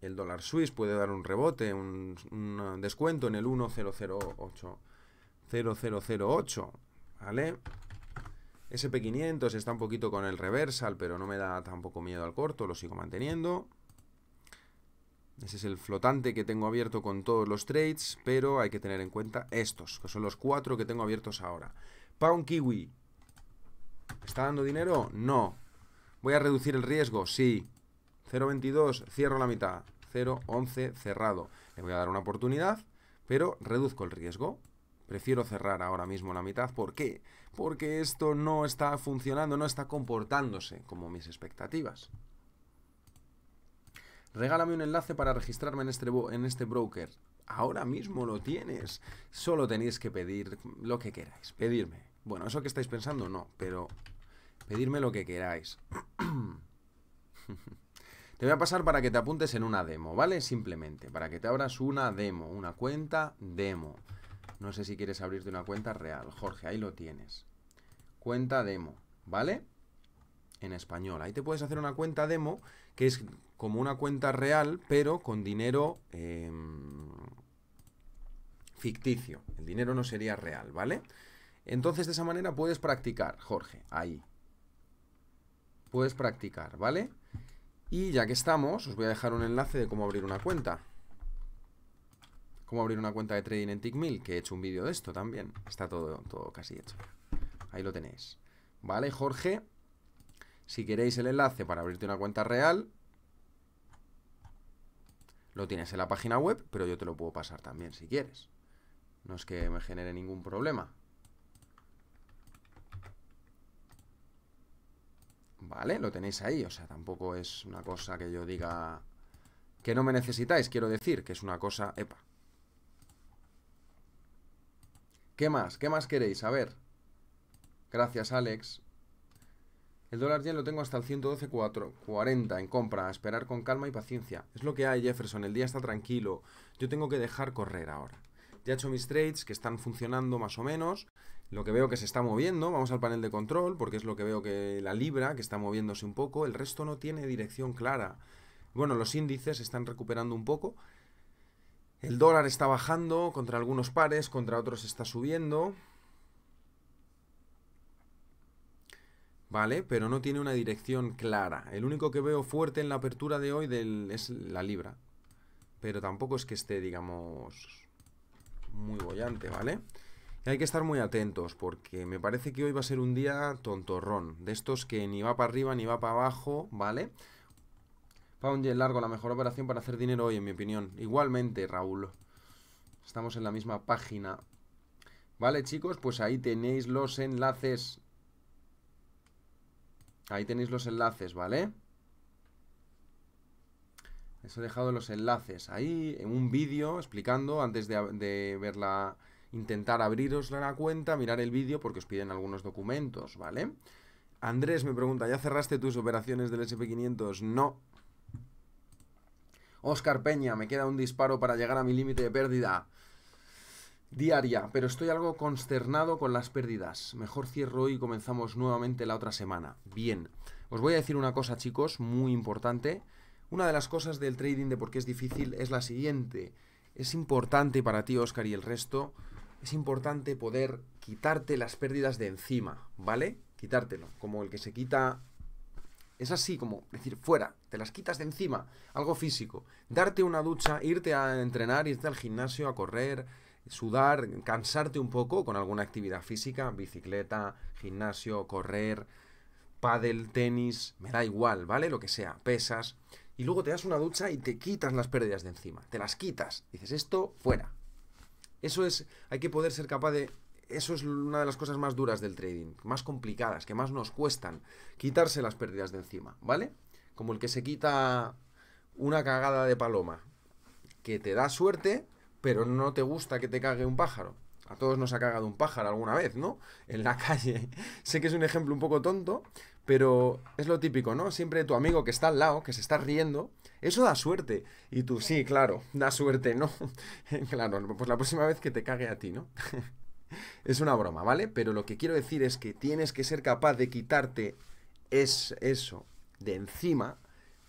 El dólar suizo puede dar un rebote, un, un descuento en el 1008. 0008, ¿vale? SP500 está un poquito con el reversal, pero no me da tampoco miedo al corto, lo sigo manteniendo. Ese es el flotante que tengo abierto con todos los trades, pero hay que tener en cuenta estos, que son los cuatro que tengo abiertos ahora. Pound Kiwi. ¿Está dando dinero? No. ¿Voy a reducir el riesgo? Sí. 0.22, cierro la mitad. 0.11, cerrado. Le voy a dar una oportunidad, pero reduzco el riesgo. Prefiero cerrar ahora mismo la mitad. ¿Por qué? Porque esto no está funcionando, no está comportándose como mis expectativas. Regálame un enlace para registrarme este en este, broker. Ahora mismo lo tienes. Solo tenéis que pedir lo que queráis. Pedirme. Bueno, eso que estáis pensando, no, pero pedirme lo que queráis. te voy a pasar para que te apuntes en una demo, ¿vale? Simplemente, para que te abras una demo, una cuenta demo. No sé si quieres abrirte una cuenta real. Jorge, ahí lo tienes. Cuenta demo, ¿vale? En español. Ahí te puedes hacer una cuenta demo, que es como una cuenta real, pero con dinero eh, ficticio. El dinero no sería real, ¿vale? Entonces de esa manera puedes practicar, Jorge, ahí. Puedes practicar, ¿vale? Y ya que estamos, os voy a dejar un enlace de cómo abrir una cuenta. Cómo abrir una cuenta de trading en TickMill, que he hecho un vídeo de esto también. Está todo, todo casi hecho. Ahí lo tenéis. ¿Vale, Jorge? Si queréis el enlace para abrirte una cuenta real, lo tienes en la página web, pero yo te lo puedo pasar también si quieres. No es que me genere ningún problema. Vale, lo tenéis ahí, o sea, tampoco es una cosa que yo diga que no me necesitáis, quiero decir, que es una cosa, epa. ¿Qué más? ¿Qué más queréis? A ver. Gracias, Alex. El dólar ya lo tengo hasta el 112.40 en compra, esperar con calma y paciencia. Es lo que hay, Jefferson, el día está tranquilo. Yo tengo que dejar correr ahora. Ya he hecho mis trades que están funcionando más o menos. Lo que veo que se está moviendo, vamos al panel de control, porque es lo que veo que la libra, que está moviéndose un poco, el resto no tiene dirección clara. Bueno, los índices están recuperando un poco. El dólar está bajando contra algunos pares, contra otros está subiendo. ¿vale? Pero no tiene una dirección clara. El único que veo fuerte en la apertura de hoy del, es la libra. Pero tampoco es que esté, digamos, muy bollante, ¿vale? hay que estar muy atentos porque me parece que hoy va a ser un día tontorrón. De estos que ni va para arriba ni va para abajo, ¿vale? Pound y el largo, la mejor operación para hacer dinero hoy, en mi opinión. Igualmente, Raúl. Estamos en la misma página. Vale, chicos, pues ahí tenéis los enlaces Ahí tenéis los enlaces, ¿vale? Les he dejado los enlaces ahí en un vídeo explicando antes de, de verla, intentar abriros la cuenta, mirar el vídeo porque os piden algunos documentos, ¿vale? Andrés me pregunta, ¿ya cerraste tus operaciones del SP500? No. Oscar Peña, me queda un disparo para llegar a mi límite de pérdida diaria, pero estoy algo consternado con las pérdidas. Mejor cierro hoy y comenzamos nuevamente la otra semana. Bien, os voy a decir una cosa chicos, muy importante. Una de las cosas del trading de por qué es difícil es la siguiente. Es importante para ti, Oscar, y el resto, es importante poder quitarte las pérdidas de encima, ¿vale? Quitártelo, como el que se quita... Es así, como decir, fuera, te las quitas de encima, algo físico. Darte una ducha, irte a entrenar, irte al gimnasio, a correr, sudar, cansarte un poco con alguna actividad física, bicicleta, gimnasio, correr, pádel, tenis, me da igual, ¿vale? Lo que sea, pesas. Y luego te das una ducha y te quitas las pérdidas de encima, te las quitas, dices esto fuera. Eso es, hay que poder ser capaz de... Eso es una de las cosas más duras del trading, más complicadas, que más nos cuestan, quitarse las pérdidas de encima, ¿vale? Como el que se quita una cagada de paloma, que te da suerte, pero no te gusta que te cague un pájaro. A todos nos ha cagado un pájaro alguna vez, ¿no? En la calle. sé que es un ejemplo un poco tonto, pero es lo típico, ¿no? Siempre tu amigo que está al lado, que se está riendo, eso da suerte. Y tú, sí, claro, da suerte, ¿no? claro, pues la próxima vez que te cague a ti, ¿no? es una broma, ¿vale? Pero lo que quiero decir es que tienes que ser capaz de quitarte es eso de encima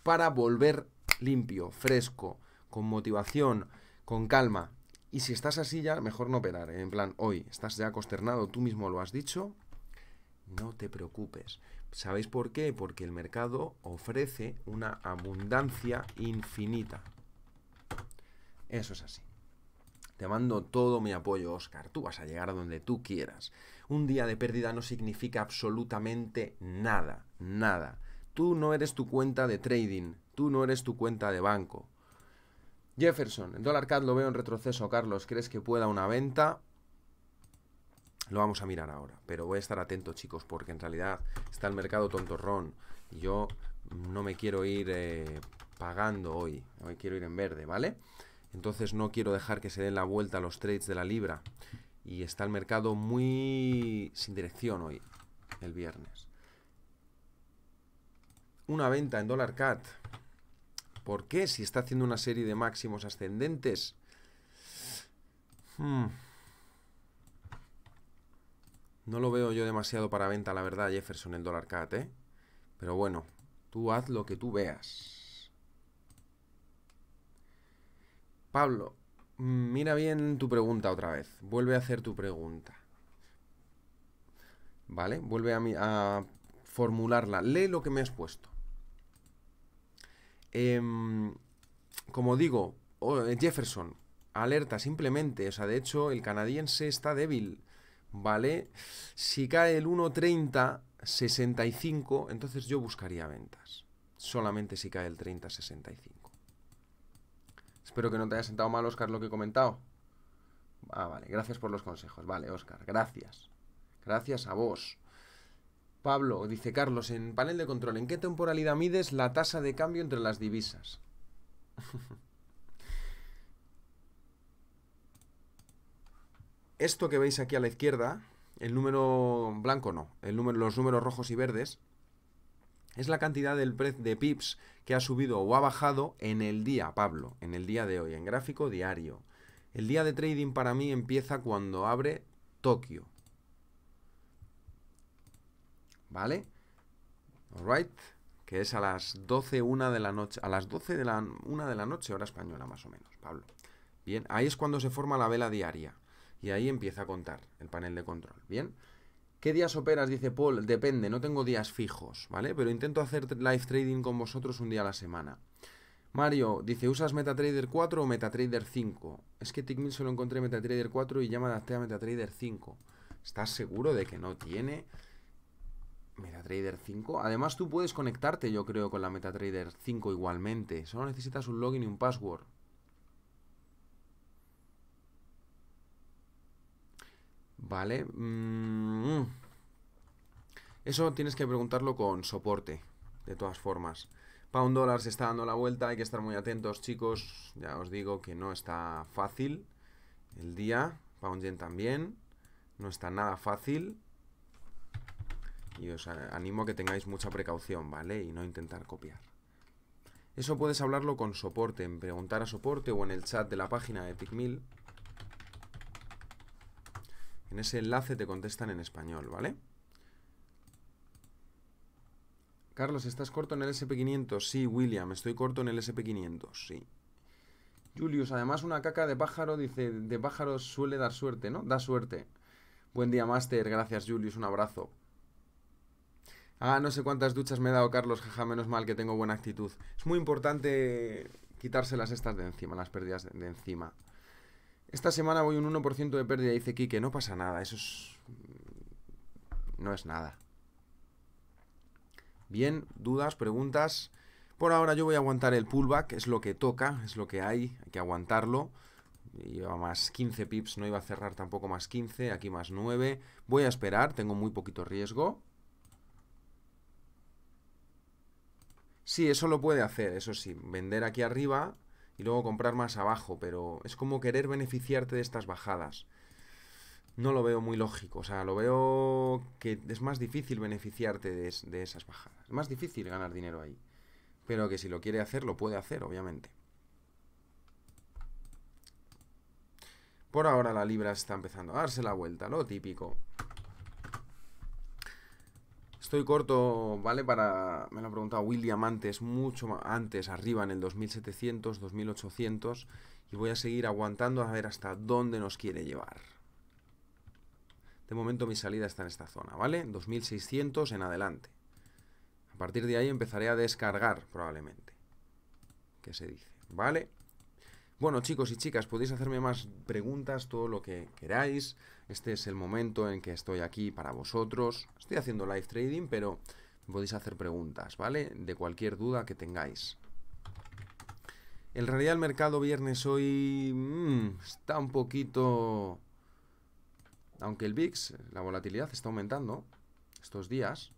para volver limpio, fresco, con motivación, con calma. Y si estás así ya, mejor no operar. ¿eh? En plan, hoy estás ya consternado, tú mismo lo has dicho, no te preocupes. ¿Sabéis por qué? Porque el mercado ofrece una abundancia infinita. Eso es así. Te mando todo mi apoyo, Oscar. Tú vas a llegar a donde tú quieras. Un día de pérdida no significa absolutamente nada, nada. Tú no eres tu cuenta de trading, tú no eres tu cuenta de banco Jefferson, en dólar CAD lo veo en retroceso, Carlos. ¿Crees que pueda una venta? Lo vamos a mirar ahora, pero voy a estar atento, chicos, porque en realidad está el mercado tontorrón. Yo no me quiero ir eh, pagando hoy, hoy quiero ir en verde, ¿vale? Entonces no quiero dejar que se den la vuelta a los trades de la libra. Y está el mercado muy sin dirección hoy, el viernes. Una venta en dólar CAD. ¿Por qué? Si está haciendo una serie de máximos ascendentes. Hmm. No lo veo yo demasiado para venta, la verdad, Jefferson, el dólar cat, ¿eh? Pero bueno, tú haz lo que tú veas. Pablo, mira bien tu pregunta otra vez. Vuelve a hacer tu pregunta. ¿Vale? Vuelve a, a formularla. Lee lo que me has puesto. Em, como digo, eh, Jefferson, alerta simplemente. O sea, de hecho, el canadiense está débil, ¿vale? Si cae el 1.30, 65, entonces yo buscaría ventas. Solamente si cae el 30, 65. Espero que no te haya sentado mal, Oscar, lo que he comentado. Ah, vale, gracias por los consejos. Vale, Oscar, gracias. Gracias a vos. Pablo, dice Carlos, en panel de control, ¿en qué temporalidad mides la tasa de cambio entre las divisas? Esto que veis aquí a la izquierda, el número blanco no, los números rojos y verdes, es la cantidad del precio de pips que ha subido o ha bajado en el día, Pablo, en el día de hoy, en gráfico diario. El día de trading para mí empieza cuando abre Tokio. ¿vale? Alright, que es a las 12, una de la noche, a las 12 de la, una de la noche, hora española más o menos, Pablo. Bien, ahí es cuando se forma la vela diaria y ahí empieza a contar el panel de control, ¿bien? ¿Qué días operas? Dice Paul, depende, no tengo días fijos, ¿vale? Pero intento hacer live trading con vosotros un día a la semana. Mario dice, ¿usas MetaTrader 4 o MetaTrader 5? Es que Tickmill solo encontré MetaTrader 4 y llama me adapté a MetaTrader 5. ¿Estás seguro de que no tiene? MetaTrader 5. Además, tú puedes conectarte, yo creo, con la MetaTrader 5 igualmente. Solo necesitas un login y un password. Vale. Mm. Eso tienes que preguntarlo con soporte, de todas formas. Pound Dollar se está dando la vuelta, hay que estar muy atentos, chicos. Ya os digo que no está fácil el día. Pound Yen también. No está nada fácil. Y os animo a que tengáis mucha precaución, ¿vale? Y no intentar copiar. Eso puedes hablarlo con soporte, en preguntar a soporte o en el chat de la página de Picmil. En ese enlace te contestan en español, ¿vale? Carlos, ¿estás corto en el SP500? Sí, William, estoy corto en el SP500, sí. Julius, además una caca de pájaro, dice, de pájaros suele dar suerte, ¿no? Da suerte. Buen día, Master, gracias, Julius, un abrazo. Ah, no sé cuántas duchas me he dado, Carlos, jaja, menos mal que tengo buena actitud. Es muy importante quitárselas estas de encima, las pérdidas de, encima. Esta semana voy un 1% de pérdida, dice Quique, no pasa nada, eso es... Mm, no es nada. Bien, dudas, preguntas. Por ahora yo voy a aguantar el pullback, es lo que toca, es lo que hay, hay que aguantarlo. Lleva más 15 pips, no iba a cerrar tampoco más 15, aquí más 9. Voy a esperar, tengo muy poquito riesgo. Sí, eso lo puede hacer, eso sí, vender aquí arriba y luego comprar más abajo, pero es como querer beneficiarte de estas bajadas. No lo veo muy lógico, o sea, lo veo que es más difícil beneficiarte de, esas bajadas. Es más difícil ganar dinero ahí, pero que si lo quiere hacer, lo puede hacer, obviamente. Por ahora la libra está empezando a darse la vuelta, lo típico. Estoy corto, ¿vale? Para. Me lo ha preguntado William antes mucho antes, arriba en el 2700, 2800. Y voy a seguir aguantando a ver hasta dónde nos quiere llevar. De momento mi salida está en esta zona, ¿vale? 2600 en adelante. A partir de ahí empezaré a descargar, probablemente. ¿Qué se dice? ¿Vale? Bueno, chicos y chicas, podéis hacerme más preguntas, todo lo que queráis. Este es el momento en que estoy aquí para vosotros. Estoy haciendo live trading, pero podéis hacer preguntas, ¿vale? De cualquier duda que tengáis. En realidad el mercado viernes hoy mm, está un poquito... Aunque el VIX, la volatilidad está aumentando estos días,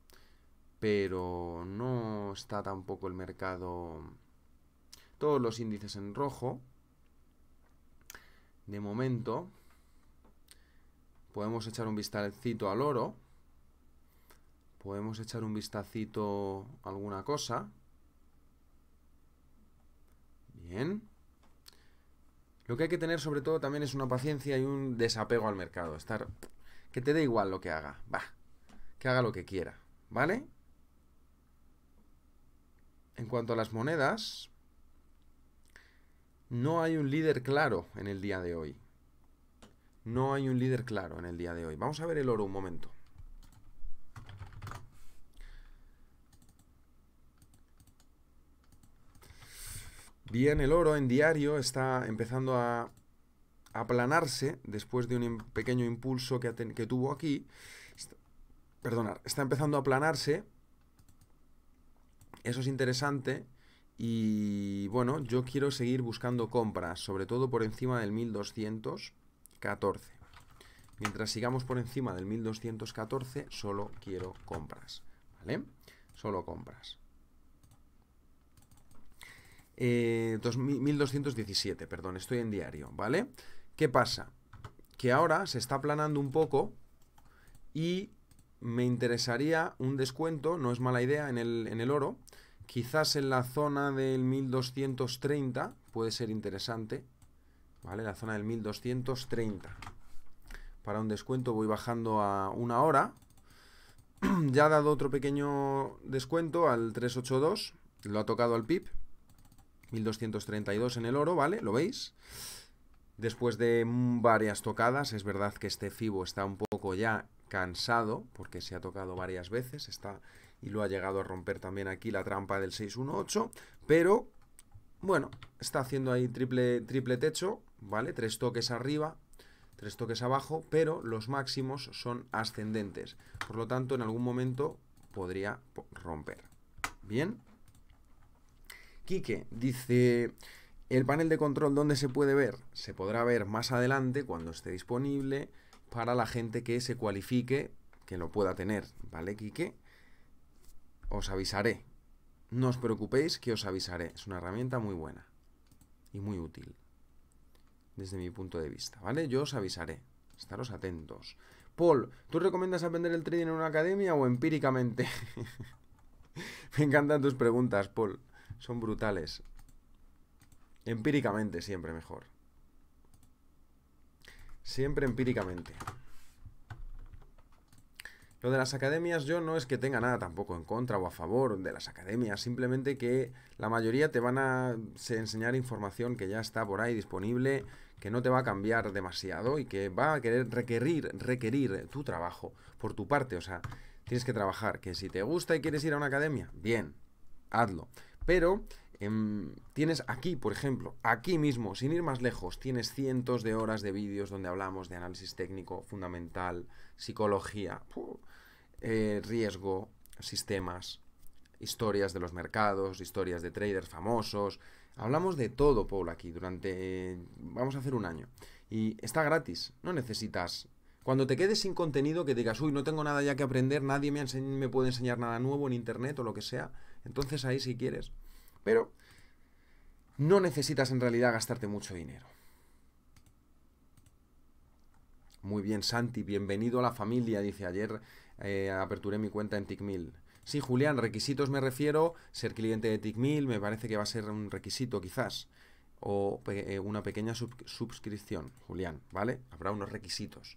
pero no está tampoco el mercado... Todos los índices en rojo. De momento, podemos echar un vistacito al oro, podemos echar un vistacito a alguna cosa. Bien. Lo que hay que tener sobre todo también es una paciencia y un desapego al mercado. Estar... Que te dé igual lo que haga. Va. Que haga lo que quiera. ¿Vale? En cuanto a las monedas, no hay un líder claro en el día de hoy. No hay un líder claro en el día de hoy. Vamos a ver el oro un momento. Bien, el oro en diario está empezando a aplanarse después de un pequeño impulso que, tuvo aquí. perdonar, está empezando a aplanarse. Eso es interesante. Y bueno, yo quiero seguir buscando compras, sobre todo por encima del 1200. 14. Mientras sigamos por encima del 1214, solo quiero compras, ¿vale? Solo compras. Eh, 1217, perdón, estoy en diario, ¿vale? ¿Qué pasa? Que ahora se está planando un poco y me interesaría un descuento, no es mala idea, en el, en el oro. Quizás en la zona del 1230 puede ser interesante, ¿vale? La zona del 1230. Para un descuento voy bajando a una hora. ya ha dado otro pequeño descuento al 382. Lo ha tocado al PIB. 1232 en el oro, ¿vale? ¿Lo veis? Después de varias tocadas, es verdad que este FIBO está un poco ya cansado, porque se ha tocado varias veces, está y lo ha llegado a romper también aquí la trampa del 618, pero bueno, está haciendo ahí triple, triple techo, ¿vale? Tres toques arriba, tres toques abajo, pero los máximos son ascendentes. Por lo tanto, en algún momento podría romper. ¿Bien? Quique dice, ¿el panel de control dónde se puede ver? Se podrá ver más adelante cuando esté disponible para la gente que se cualifique, que lo pueda tener, ¿vale, Quique? Os avisaré. No os preocupéis que os avisaré. Es una herramienta muy buena y muy útil desde mi punto de vista, ¿vale? Yo os avisaré, estaros atentos. Paul, ¿tú recomiendas aprender el trading en una academia o empíricamente? Me encantan tus preguntas, Paul, son brutales. Empíricamente siempre mejor. Siempre empíricamente. Lo de las academias yo no es que tenga nada tampoco en contra o a favor de las academias, simplemente que la mayoría te van a enseñar información que ya está por ahí disponible, que no te va a cambiar demasiado y que va a querer requerir, requerir tu trabajo por tu parte, o sea, tienes que trabajar, que si te gusta y quieres ir a una academia, bien, hazlo. Pero em, tienes aquí, por ejemplo, aquí mismo, sin ir más lejos, tienes cientos de horas de vídeos donde hablamos de análisis técnico fundamental, psicología. Eh, riesgo, sistemas, historias de los mercados, historias de traders famosos. Hablamos de todo, Paul, aquí durante... vamos a hacer un año. Y está gratis, no necesitas... Cuando te quedes sin contenido, que digas, uy, no tengo nada ya que aprender, nadie me, me puede enseñar nada nuevo en Internet o lo que sea, entonces ahí si quieres. Pero no necesitas en realidad gastarte mucho dinero. Muy bien, Santi, bienvenido a la familia, dice ayer eh, aperturé mi cuenta en Tickmill. Sí, Julián, requisitos me refiero, ser cliente de Tickmill me parece que va a ser un requisito quizás, o eh, una pequeña suscripción, Julián, ¿vale? Habrá unos requisitos,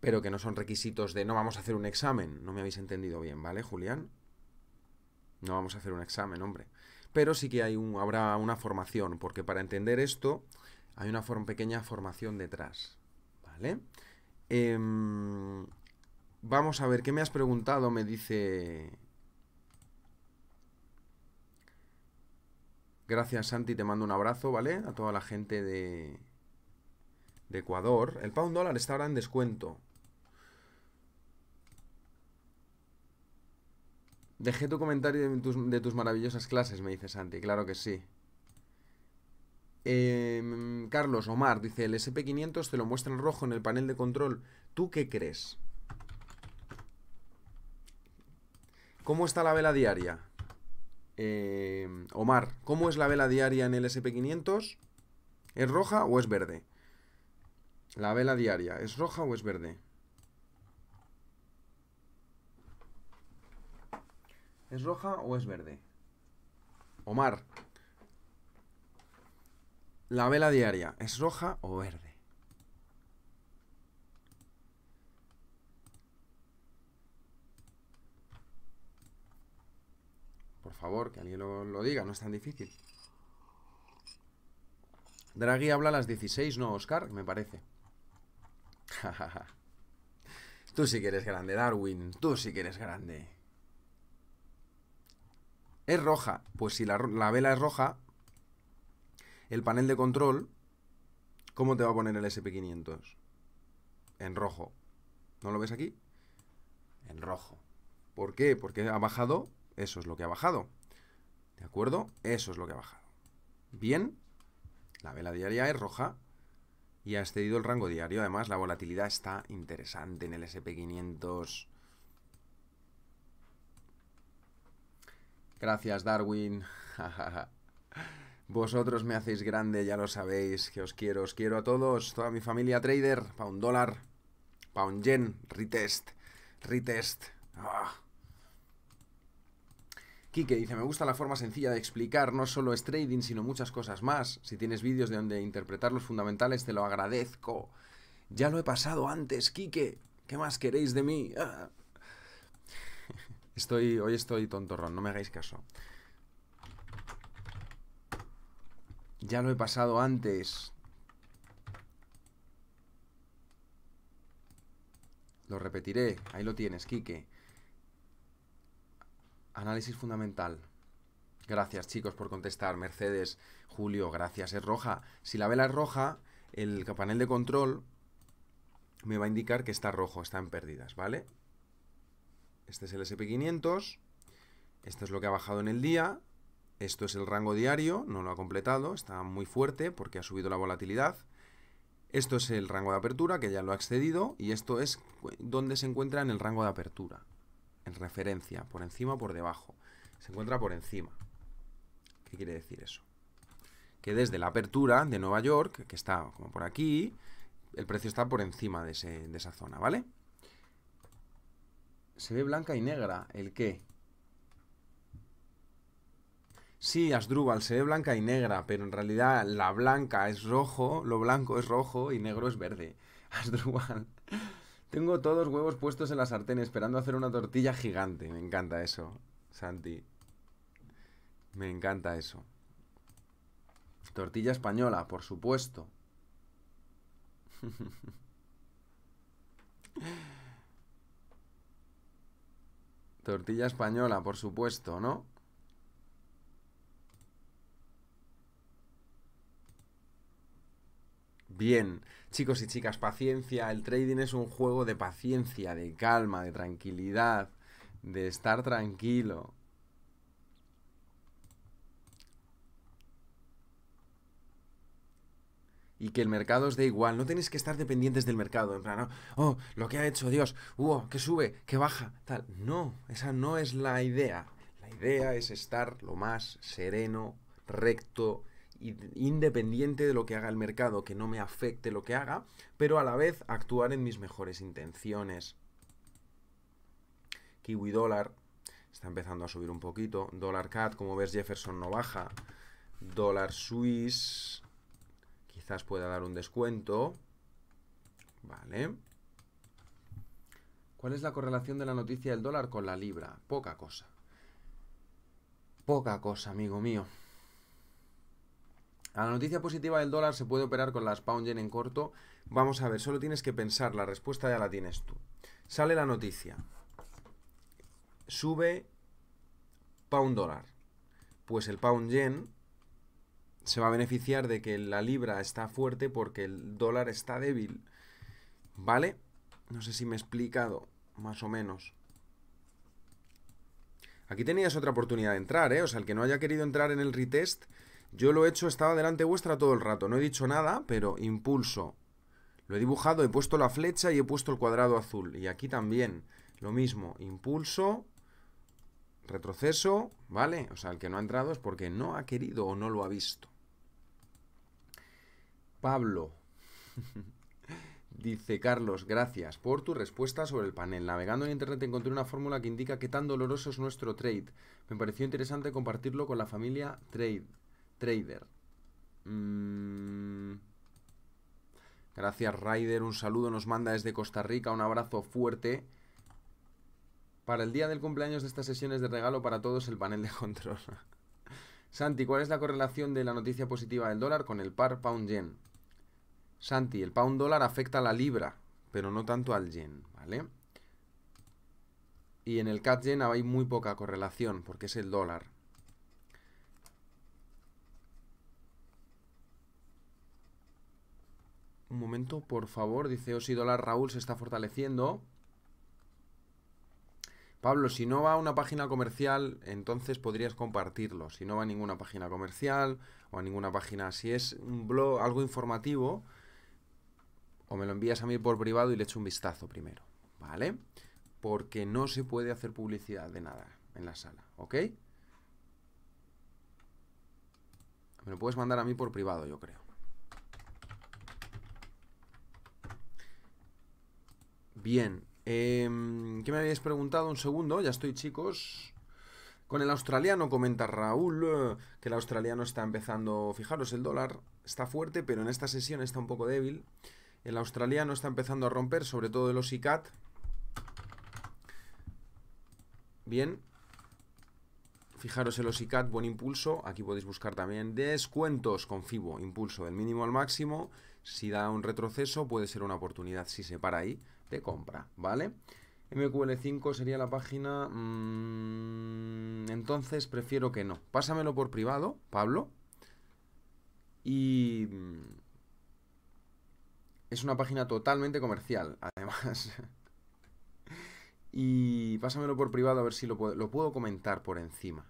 pero que no son requisitos de no vamos a hacer un examen, no me habéis entendido bien, ¿vale, Julián? No vamos a hacer un examen, hombre. Pero sí que hay un, habrá una formación, porque para entender esto hay una pequeña formación detrás, ¿vale? Em, Vamos a ver, ¿qué me has preguntado? Me dice... Gracias Santi, te mando un abrazo, ¿vale? A toda la gente de, de Ecuador. El pound dólar está ahora en descuento. Dejé tu comentario de tus, maravillosas clases, me dice Santi. Claro que sí. Em, Carlos Omar dice, el SP500 te lo muestra en rojo en el panel de control. ¿Tú qué crees? ¿Cómo está la vela diaria? Eh, Omar, ¿cómo es la vela diaria en el SP500? ¿Es roja o es verde? La vela diaria, ¿es roja o es verde? ¿Es roja o es verde? Omar, la vela diaria, ¿es roja o verde? favor, que alguien lo, diga, no es tan difícil. Draghi habla a las 16, ¿no, Oscar? Me parece. Tú sí que eres grande, Darwin. Tú sí que eres grande. Es roja. Pues si la, la, vela es roja, el panel de control, ¿cómo te va a poner el SP500? En rojo. ¿No lo ves aquí? En rojo. ¿Por qué? Porque ha bajado eso es lo que ha bajado. ¿De acuerdo? Eso es lo que ha bajado. Bien, la vela diaria es roja y ha excedido el rango diario. Además, la volatilidad está interesante en el SP500. Gracias, Darwin. Vosotros me hacéis grande, ya lo sabéis, que os quiero, os quiero a todos, toda mi familia trader, un dólar, un yen, retest, retest. ¡Ah! Quique dice, me gusta la forma sencilla de explicar, no solo es trading, sino muchas cosas más. Si tienes vídeos de donde interpretar los fundamentales, te lo agradezco. Ya lo he pasado antes, Quique. ¿Qué más queréis de mí? Ah". Estoy, hoy estoy tontorrón, no me hagáis caso. Ya lo he pasado antes. Lo repetiré. Ahí lo tienes, Quique. Análisis fundamental. Gracias chicos por contestar. Mercedes, Julio, gracias. Es roja. Si la vela es roja, el panel de control me va a indicar que está rojo, está en pérdidas, ¿vale? Este es el SP500. Esto es lo que ha bajado en el día. Esto es el rango diario, no lo ha completado, está muy fuerte porque ha subido la volatilidad. Esto es el rango de apertura, que ya lo ha excedido, y esto es donde se encuentra en el rango de apertura en referencia, por encima o por debajo. Se encuentra por encima. ¿Qué quiere decir eso? Que desde la apertura de Nueva York, que está como por aquí, el precio está por encima de, esa zona, ¿vale? Se ve blanca y negra. ¿El qué? Sí, Asdrúbal, se ve blanca y negra, pero en realidad la blanca es rojo, lo blanco es rojo y negro es verde. Asdrúbal. Tengo todos huevos puestos en la sartén esperando hacer una tortilla gigante. Me encanta eso, Santi. Me encanta eso. Tortilla española, por supuesto. tortilla española, por supuesto, ¿no? Bien, chicos y chicas, paciencia. El trading es un juego de paciencia, de calma, de tranquilidad, de estar tranquilo. y que el mercado os dé igual. No tenéis que estar dependientes del mercado. En plan, oh, oh lo que ha hecho Dios, oh, que sube, que baja, tal. No, esa no es la idea. La idea es estar lo más sereno, recto, independiente de lo que haga el mercado, que no me afecte lo que haga, pero a la vez actuar en mis mejores intenciones. Kiwi dólar está empezando a subir un poquito. Dólar CAD, como ves, Jefferson no baja. Dólar Swiss quizás pueda dar un descuento. Vale. ¿Cuál es la correlación de la noticia del dólar con la libra? Poca cosa. Poca cosa, amigo mío. A la noticia positiva del dólar se puede operar con las pound yen en corto. Vamos a ver, solo tienes que pensar, la respuesta ya la tienes tú. Sale la noticia. Sube pound dólar. Pues el pound yen se va a beneficiar de que la libra está fuerte porque el dólar está débil. ¿Vale? No sé si me he explicado, más o menos. Aquí tenías otra oportunidad de entrar, ¿eh? O sea, el que no haya querido entrar en el retest, yo lo he hecho, estaba delante vuestra todo el rato. No he dicho nada, pero impulso. Lo he dibujado, he puesto la flecha y he puesto el cuadrado azul. Y aquí también, lo mismo. Impulso, retroceso, ¿vale? O sea, el que no ha entrado es porque no ha querido o no lo ha visto. Pablo. Dice Carlos, gracias por tu respuesta sobre el panel. Navegando en Internet encontré una fórmula que indica qué tan doloroso es nuestro trade. Me pareció interesante compartirlo con la familia Trade. Trader. Mm. Gracias, Ryder. Un saludo nos manda desde Costa Rica. Un abrazo fuerte. Para el día del cumpleaños de estas sesiones de regalo para todos el panel de control. Santi, ¿cuál es la correlación de la noticia positiva del dólar con el par pound yen? Santi, el pound dólar afecta a la libra, pero no tanto al yen, ¿vale? Y en el cat yen hay muy poca correlación porque es el dólar. Un momento, por favor. Dice Osidolar Raúl se está fortaleciendo. Pablo, si no va a una página comercial, entonces podrías compartirlo. Si no va a ninguna página comercial o a ninguna página, si es un blog, algo informativo, o me lo envías a mí por privado y le echo un vistazo primero, ¿vale? Porque no se puede hacer publicidad de nada en la sala, ¿ok? Me lo puedes mandar a mí por privado, yo creo. Bien. Em, ¿Qué me habéis preguntado? Un segundo, ya estoy, chicos. Con el australiano, comenta Raúl, que el australiano está empezando, fijaros, el dólar está fuerte, pero en esta sesión está un poco débil. El australiano está empezando a romper, sobre todo el OSICAT. Bien. Fijaros el OSICAT, buen impulso. Aquí podéis buscar también descuentos con FIBO, impulso del mínimo al máximo. Si da un retroceso, puede ser una oportunidad si se para ahí compra, ¿vale? MQL5 sería la página... Mm, entonces prefiero que no. Pásamelo por privado, Pablo. Y... Mm, es una página totalmente comercial, además. y pásamelo por privado a ver si lo puedo, lo puedo comentar por encima.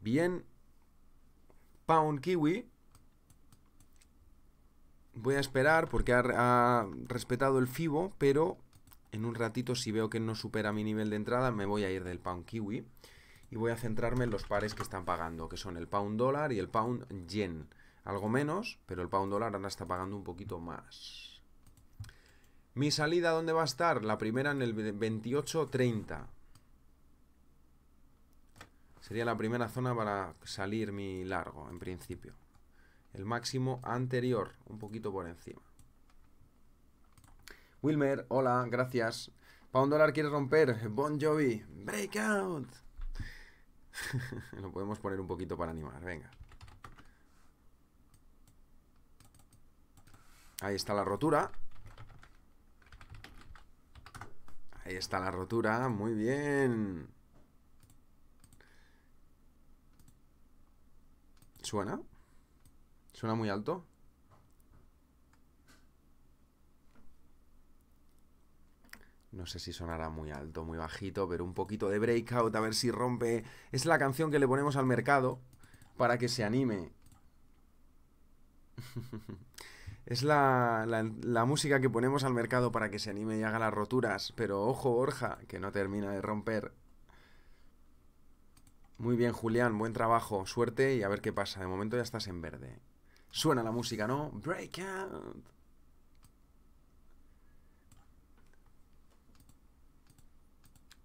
Bien. Pound Kiwi Voy a esperar porque ha, respetado el FIBO, pero en un ratito si veo que no supera mi nivel de entrada me voy a ir del Pound Kiwi y voy a centrarme en los pares que están pagando, que son el Pound Dólar y el Pound Yen. Algo menos, pero el Pound Dólar ahora está pagando un poquito más. Mi salida, ¿dónde va a estar? La primera en el 28.30. Sería la primera zona para salir mi largo, en principio el máximo anterior, un poquito por encima. Wilmer, hola, gracias. un dólar quiere romper. Bon Jovi, breakout. Lo podemos poner un poquito para animar, venga. Ahí está la rotura. Ahí está la rotura, muy bien. ¿Suena? ¿Suena muy alto? No sé si sonará muy alto, muy bajito, pero un poquito de breakout, a ver si rompe. Es la canción que le ponemos al mercado para que se anime. es la, música que ponemos al mercado para que se anime y haga las roturas. Pero ojo, Orja, que no termina de romper. Muy bien, Julián, buen trabajo, suerte y a ver qué pasa. De momento ya estás en verde. Suena la música, ¿no? Breakout.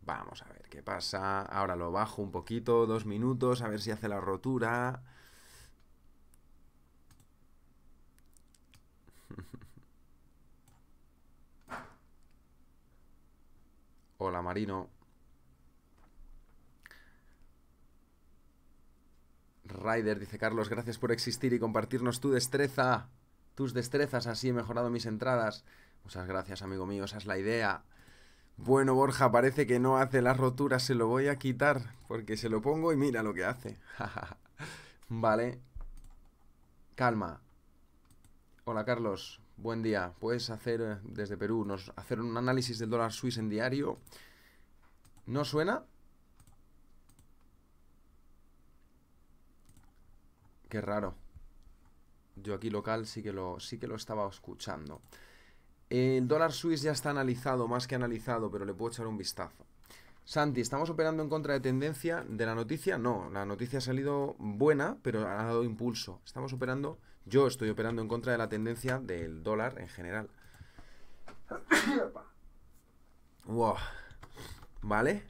Vamos a ver qué pasa. Ahora lo bajo un poquito, dos minutos, a ver si hace la rotura. Hola, Marino. Rider dice, Carlos, gracias por existir y compartirnos tu destreza, tus destrezas, así he mejorado mis entradas. Muchas gracias, amigo mío, esa es la idea. Bueno, Borja, parece que no hace las roturas, se lo voy a quitar, porque se lo pongo y mira lo que hace. vale. Calma. Hola, Carlos, buen día. Puedes hacer eh, desde Perú, nos, hacer un análisis del dólar suizo en diario. ¿No suena? Qué raro. Yo aquí local sí que lo, sí que lo estaba escuchando. El dólar suiz ya está analizado, más que analizado, pero le puedo echar un vistazo. Santi, ¿estamos operando en contra de tendencia de la noticia? No, la noticia ha salido buena, pero ha dado impulso. Estamos operando, yo estoy operando en contra de la tendencia del dólar en general. ¿Vale?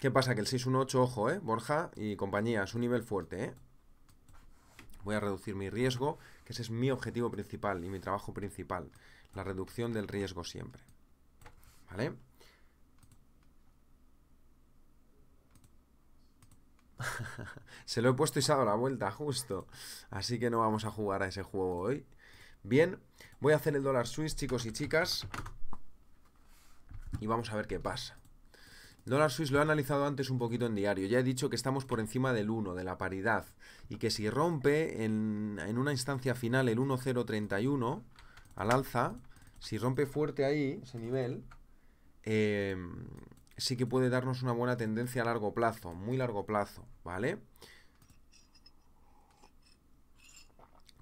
¿Qué pasa? Que el 618, ojo, ¿eh? Borja y compañía, es un nivel fuerte, ¿eh? voy a reducir mi riesgo, que ese es mi objetivo principal y mi trabajo principal, la reducción del riesgo siempre. ¿Vale? Se lo he puesto y se ha dado la vuelta justo, así que no vamos a jugar a ese juego hoy. Bien, voy a hacer el dólar Swiss, chicos y chicas, y vamos a ver qué pasa. Dólar Swiss lo he analizado antes un poquito en diario. Ya he dicho que estamos por encima del 1, de la paridad. Y que si rompe en, una instancia final el 1,031 al alza, si rompe fuerte ahí, ese nivel, em, sí que puede darnos una buena tendencia a largo plazo, muy largo plazo, ¿vale?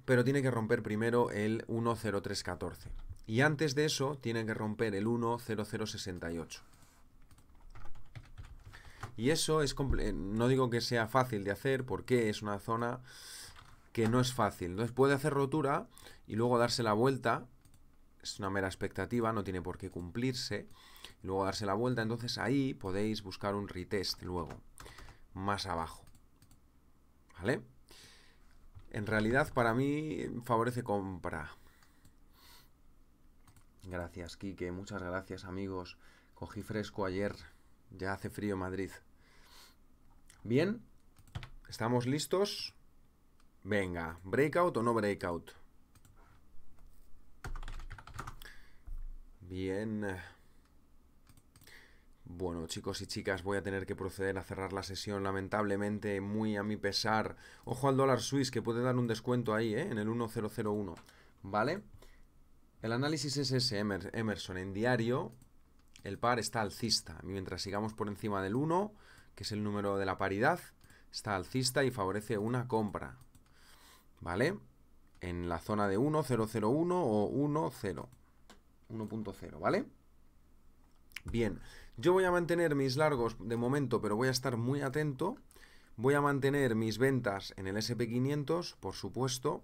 Pero tiene que romper primero el 10314. Y antes de eso, tiene que romper el 10068. Y eso es eh, no digo que sea fácil de hacer porque es una zona que no es fácil. Entonces puede hacer rotura y luego darse la vuelta. Es una mera expectativa, no tiene por qué cumplirse. Y luego darse la vuelta, entonces ahí podéis buscar un retest luego, más abajo. ¿Vale? En realidad para mí favorece compra. Gracias, Kike. Muchas gracias, amigos. Cogí fresco ayer. Ya hace frío Madrid. Bien, estamos listos. Venga, breakout o no breakout. Bien. Bueno, chicos y chicas, voy a tener que proceder a cerrar la sesión, lamentablemente, muy a mi pesar. Ojo al dólar suizo que puede dar un descuento ahí, ¿eh? En el 1001, ¿vale? El análisis es ese, Emerson, en diario, el par está alcista. Mientras sigamos por encima del 1, que es el número de la paridad, está alcista y favorece una compra. ¿Vale? En la zona de 1, 0, 0, 1 o 1, 0. 1.0, ¿vale? Bien, yo voy a mantener mis largos de momento, pero voy a estar muy atento. Voy a mantener mis ventas en el SP500, por supuesto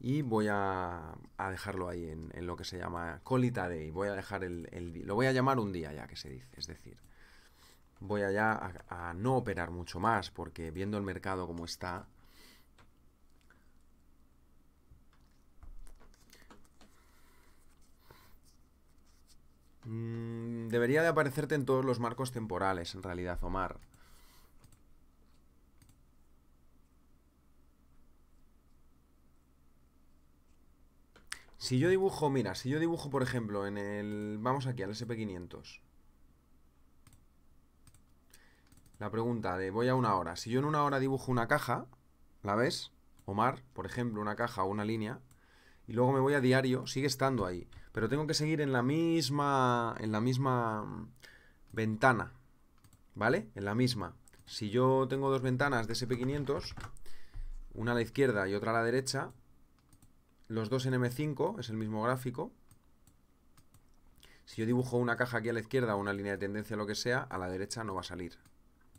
y voy a, dejarlo ahí en, lo que se llama colita day. Voy a dejar el, lo voy a llamar un día ya que se dice, es decir, voy allá a, a no operar mucho más porque viendo el mercado como está, mm, Debería de aparecerte en todos los marcos temporales, en realidad, Omar. Si yo dibujo, mira, si yo dibujo, por ejemplo, en el... Vamos aquí al SP500. La pregunta de voy a una hora. Si yo en una hora dibujo una caja, ¿la ves? Omar, por ejemplo, una caja o una línea. Y luego me voy a diario, sigue estando ahí. Pero tengo que seguir en la misma... En la misma mm, ventana. ¿Vale? En la misma. Si yo tengo dos ventanas de SP500, una a la izquierda y otra a la derecha, los dos en M5, es el mismo gráfico. Si yo dibujo una caja aquí a la izquierda o una línea de tendencia, lo que sea, a la derecha no va a salir.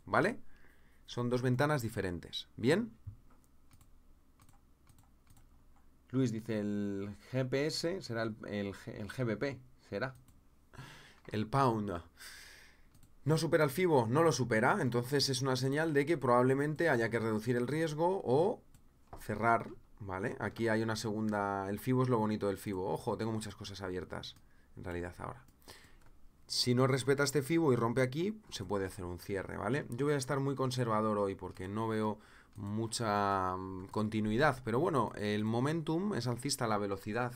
¿Vale? Son dos ventanas diferentes. ¿Bien? Luis dice, el GPS será el, el GBP, será. El pound. ¿No supera el FIBO? No lo supera, entonces es una señal de que probablemente haya que reducir el riesgo o cerrar ¿Vale? Aquí hay una segunda... El FIBO es lo bonito del FIBO. Ojo, tengo muchas cosas abiertas en realidad ahora. Si no respeta este FIBO y rompe aquí, se puede hacer un cierre, ¿vale? Yo voy a estar muy conservador hoy porque no veo mucha mm, continuidad. Pero bueno, el momentum es alcista, la velocidad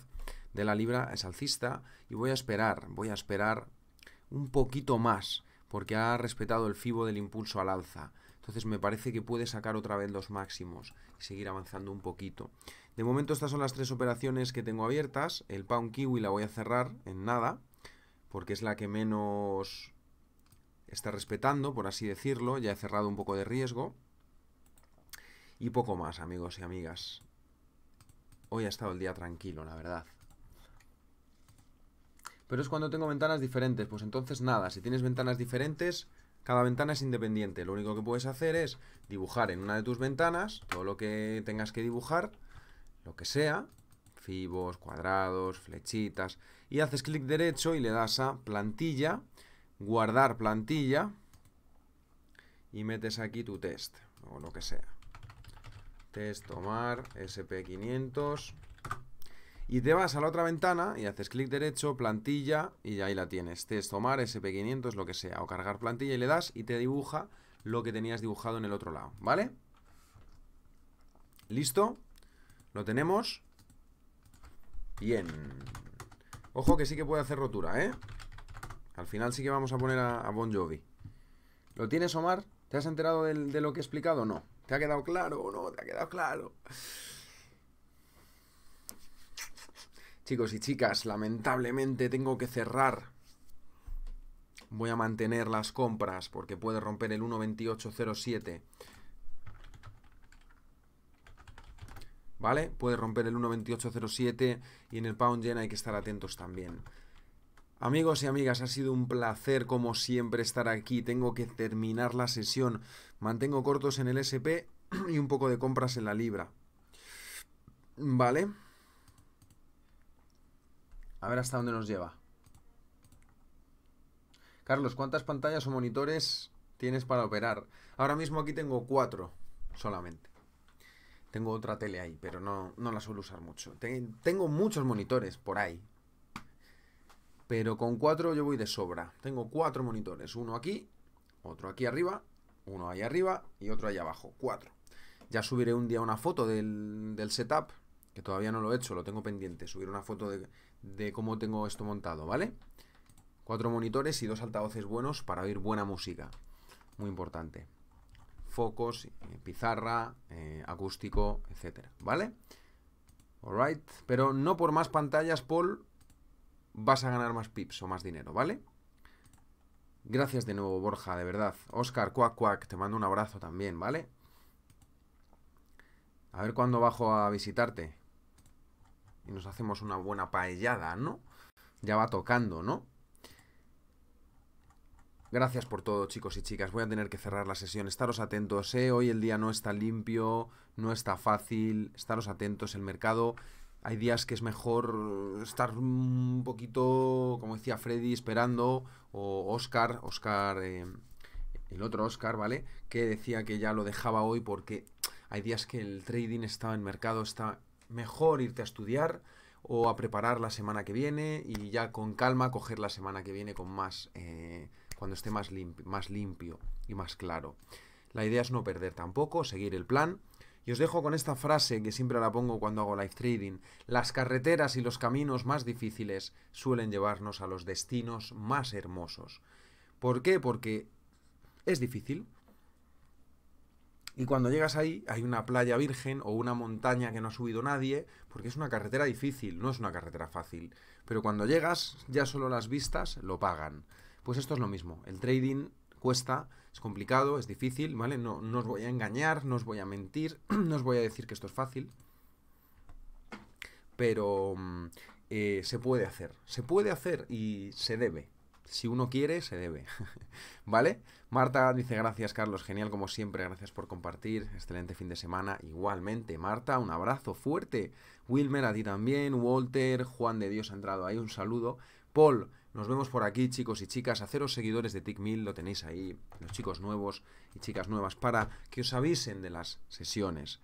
de la libra es alcista. Y voy a esperar, voy a esperar un poquito más porque ha respetado el FIBO del impulso al alza. Entonces me parece que puede sacar otra vez los máximos y seguir avanzando un poquito. De momento estas son las tres operaciones que tengo abiertas. El Pound Kiwi la voy a cerrar en nada, porque es la que menos está respetando, por así decirlo. Ya he cerrado un poco de riesgo. Y poco más, amigos y amigas. Hoy ha estado el día tranquilo, la verdad. Pero es cuando tengo ventanas diferentes. Pues entonces nada, si tienes ventanas diferentes cada ventana es independiente. Lo único que puedes hacer es dibujar en una de tus ventanas todo lo que tengas que dibujar, lo que sea, fibos, cuadrados, flechitas, y haces clic derecho y le das a plantilla, guardar plantilla, y metes aquí tu test, o lo que sea. Test tomar sp500 y te vas a la otra ventana y haces clic derecho, plantilla, y ahí la tienes. Test, tomar, SP500, lo que sea, o cargar plantilla y le das y te dibuja lo que tenías dibujado en el otro lado, ¿vale? ¿Listo? Lo tenemos. Bien. Ojo que sí que puede hacer rotura, ¿eh? Al final sí que vamos a poner a, Bon Jovi. ¿Lo tienes, Omar? ¿Te has enterado de lo que he explicado? No. ¿Te ha quedado claro o no? ¿Te ha quedado claro? Chicos y chicas, lamentablemente tengo que cerrar. Voy a mantener las compras porque puede romper el 1.2807. ¿Vale? Puede romper el 1.2807 y en el pound yen hay que estar atentos también. Amigos y amigas, ha sido un placer como siempre estar aquí. Tengo que terminar la sesión. Mantengo cortos en el SP y un poco de compras en la libra. ¿Vale? A ver hasta dónde nos lleva. Carlos, ¿cuántas pantallas o monitores tienes para operar? Ahora mismo aquí tengo cuatro solamente. Tengo otra tele ahí, pero no, la suelo usar mucho. Tengo muchos monitores por ahí. Pero con cuatro yo voy de sobra. Tengo cuatro monitores. Uno aquí, otro aquí arriba, uno ahí arriba y otro ahí abajo. Cuatro. Ya subiré un día una foto del, del setup, que todavía no lo he hecho, lo tengo pendiente. Subir una foto de, de cómo tengo esto montado, ¿vale? Cuatro monitores y dos altavoces buenos para oír buena música. Muy importante. Focos, eh, pizarra, eh, acústico, etcétera, ¿vale? Alright. Pero no por más pantallas, Paul, vas a ganar más pips o más dinero, ¿vale? Gracias de nuevo, Borja, de verdad. Oscar, cuac, cuac, te mando un abrazo también, ¿vale? A ver cuándo bajo a visitarte y nos hacemos una buena paellada, ¿no? Ya va tocando, ¿no? Gracias por todo, chicos y chicas. Voy a tener que cerrar la sesión. Estaros atentos, ¿eh? Hoy el día no está limpio, no está fácil. Estaros atentos, el mercado. Hay días que es mejor estar un poquito, como decía Freddy, esperando. O Oscar, Oscar, eh, el otro Oscar, ¿vale? Que decía que ya lo dejaba hoy porque hay días que el trading estaba en mercado, está mejor irte a estudiar o a preparar la semana que viene y ya con calma coger la semana que viene con más eh, cuando esté más, más limpio y más claro. La idea es no perder tampoco, seguir el plan. Y os dejo con esta frase que siempre la pongo cuando hago live trading. Las carreteras y los caminos más difíciles suelen llevarnos a los destinos más hermosos. ¿Por qué? Porque es difícil, y cuando llegas ahí, hay una playa virgen o una montaña que no ha subido nadie, porque es una carretera difícil, no es una carretera fácil. Pero cuando llegas, ya solo las vistas lo pagan. Pues esto es lo mismo. El trading cuesta, es complicado, es difícil, ¿vale? No, os voy a engañar, no os voy a mentir, no os voy a decir que esto es fácil. Pero mm, eh, se puede hacer, se puede hacer y se debe si uno quiere, se debe. ¿Vale? Marta dice gracias, Carlos. Genial como siempre. Gracias por compartir. Excelente fin de semana. Igualmente, Marta, un abrazo fuerte. Wilmer, a ti también. Walter, Juan de Dios ha entrado ahí. Un saludo. Paul, nos vemos por aquí, chicos y chicas. Haceros seguidores de tic lo tenéis ahí, los chicos nuevos y chicas nuevas, para que os avisen de las sesiones.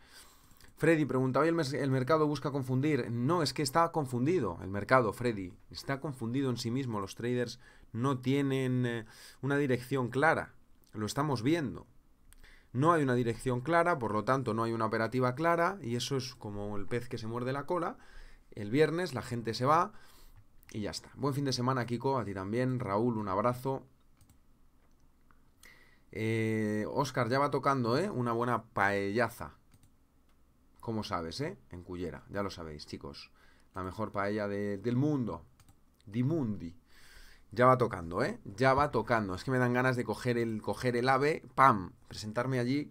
Freddy pregunta, hoy el, mercado busca confundir. No, es que está confundido el mercado, Freddy. Está confundido en sí mismo. Los traders no tienen eh, una dirección clara. Lo estamos viendo. No hay una dirección clara, por lo tanto no hay una operativa clara y eso es como el pez que se muerde la cola. El viernes la gente se va y ya está. Buen fin de semana, Kiko, a ti también. Raúl, un abrazo. Oscar, eh, ya va tocando, ¿eh? Una buena paellaza. Como sabes, ¿eh? En Cullera, ya lo sabéis, chicos. La mejor paella del mundo. Dimundi. Ya va tocando, ¿eh? Ya va tocando. Es que me dan ganas de coger el, el ave, ¡pam! Presentarme allí.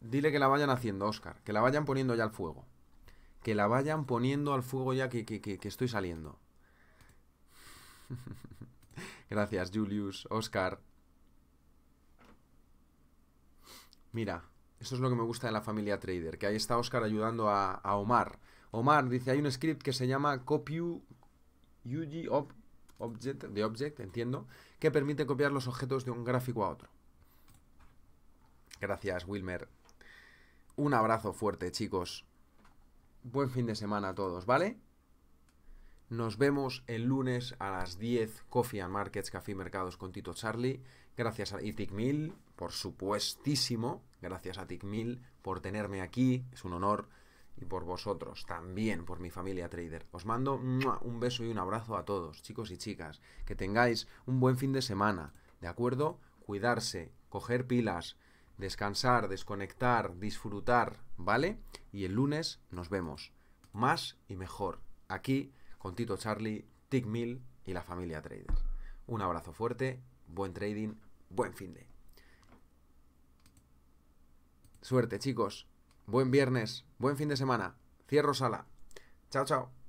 Dile que la vayan haciendo, Oscar. Que la vayan poniendo ya al fuego. Que la vayan poniendo al fuego ya que, estoy saliendo. Gracias, Julius, Oscar. Mira, eso es lo que me gusta de la familia Trader, que ahí está Oscar ayudando a, Omar. Omar dice, hay un script que se llama Copy UG object, de object, entiendo, que permite copiar los objetos de un gráfico a otro. Gracias, Wilmer. Un abrazo fuerte, chicos. Buen fin de semana a todos, ¿vale? Nos vemos el lunes a las 10, Coffee and Markets, Café Mercados con Tito Charlie. Gracias a Itikmil, por supuestísimo. Gracias a mill por tenerme aquí, es un honor y por vosotros, también por mi familia trader. Os mando un beso y un abrazo a todos, chicos y chicas. Que tengáis un buen fin de semana, ¿de acuerdo? Cuidarse, coger pilas, descansar, desconectar, disfrutar, ¿vale? Y el lunes nos vemos. Más y mejor. Aquí con Tito Charlie, Tickmill Mill y la familia trader. Un abrazo fuerte, buen trading, buen fin de. Suerte, chicos buen viernes, buen fin de semana. Cierro sala. Chao, chao.